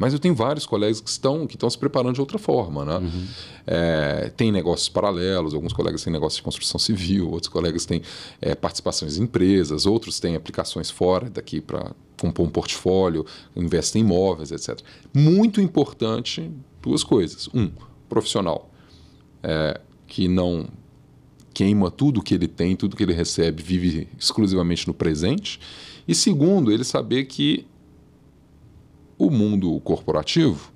B: Mas eu tenho vários colegas que estão, que estão se preparando de outra forma. Né? Uhum. É, tem negócios paralelos, alguns colegas têm negócios de construção civil, outros colegas têm é, participações em empresas, outros têm aplicações fora daqui para compor um portfólio, investem em imóveis, etc. Muito importante duas coisas. Um, profissional é, que não queima tudo que ele tem, tudo que ele recebe, vive exclusivamente no presente. E segundo, ele saber que o mundo corporativo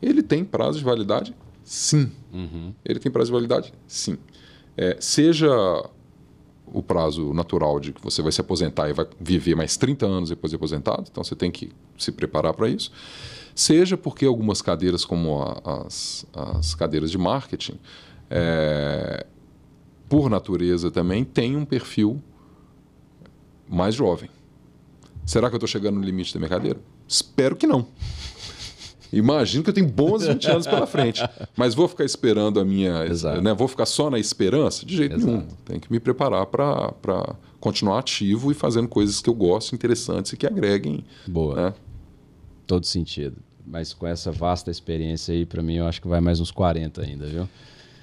B: ele tem prazo de validade, sim. Uhum. Ele tem prazo de validade, sim. É, seja o prazo natural de que você vai se aposentar e vai viver mais 30 anos depois de aposentado, então você tem que se preparar para isso. Seja porque algumas cadeiras, como a, as, as cadeiras de marketing, é, por natureza também, tem um perfil mais jovem. Será que eu estou chegando no limite da minha cadeira? Espero que não imagino que eu tenho bons 20 anos pela frente. Mas vou ficar esperando a minha. Né, vou ficar só na esperança? De jeito Exato. nenhum. Tenho que me preparar para continuar ativo e fazendo coisas que eu gosto, interessantes e que agreguem. Boa. Né? Todo sentido. Mas com
A: essa vasta experiência aí, para mim, eu acho que vai mais uns 40 ainda, viu?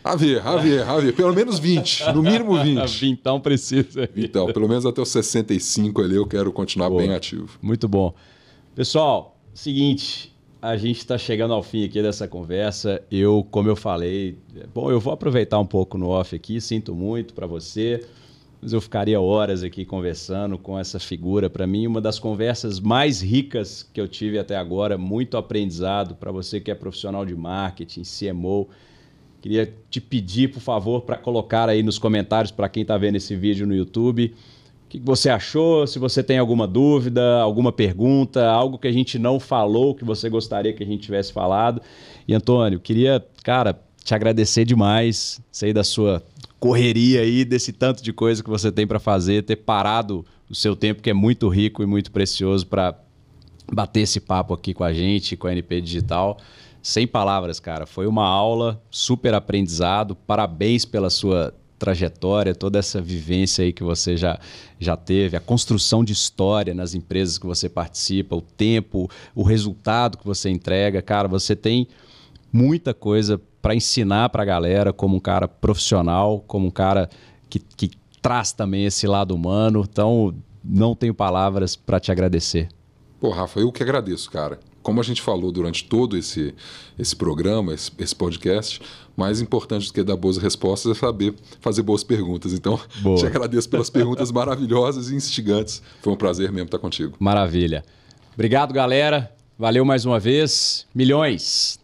B: A ver, a ver, a ver. Pelo menos 20, no mínimo 20. Então precisa. Então, pelo menos até os 65 ali eu quero continuar Boa. bem ativo. Muito bom. Pessoal, seguinte, a gente
A: está chegando ao fim aqui dessa conversa. Eu, como eu falei, bom, eu vou aproveitar um pouco no off aqui, sinto muito para você, mas eu ficaria horas aqui conversando com essa figura. Para mim, uma das conversas mais ricas que eu tive até agora, muito aprendizado para você que é profissional de marketing, CMO. Queria te pedir, por favor, para colocar aí nos comentários para quem está vendo esse vídeo no YouTube que você achou, se você tem alguma dúvida, alguma pergunta, algo que a gente não falou que você gostaria que a gente tivesse falado. E Antônio, queria, cara, te agradecer demais, sei da sua correria aí, desse tanto de coisa que você tem para fazer, ter parado o seu tempo que é muito rico e muito precioso para bater esse papo aqui com a gente, com a NP Digital. Sem palavras, cara. Foi uma aula, super aprendizado. Parabéns pela sua trajetória, toda essa vivência aí que você já, já teve, a construção de história nas empresas que você participa, o tempo, o resultado que você entrega. Cara, você tem muita coisa para ensinar para a galera como um cara profissional, como um cara que, que traz também esse lado humano. Então, não tenho palavras para te agradecer.
B: Pô, Rafa, eu que agradeço, cara. Como a gente falou durante todo esse, esse programa, esse, esse podcast, mais importante do que dar boas respostas é saber fazer boas perguntas. Então, Boa. te agradeço pelas perguntas maravilhosas e instigantes. Foi um prazer mesmo estar contigo. Maravilha. Obrigado, galera. Valeu mais uma vez.
A: Milhões.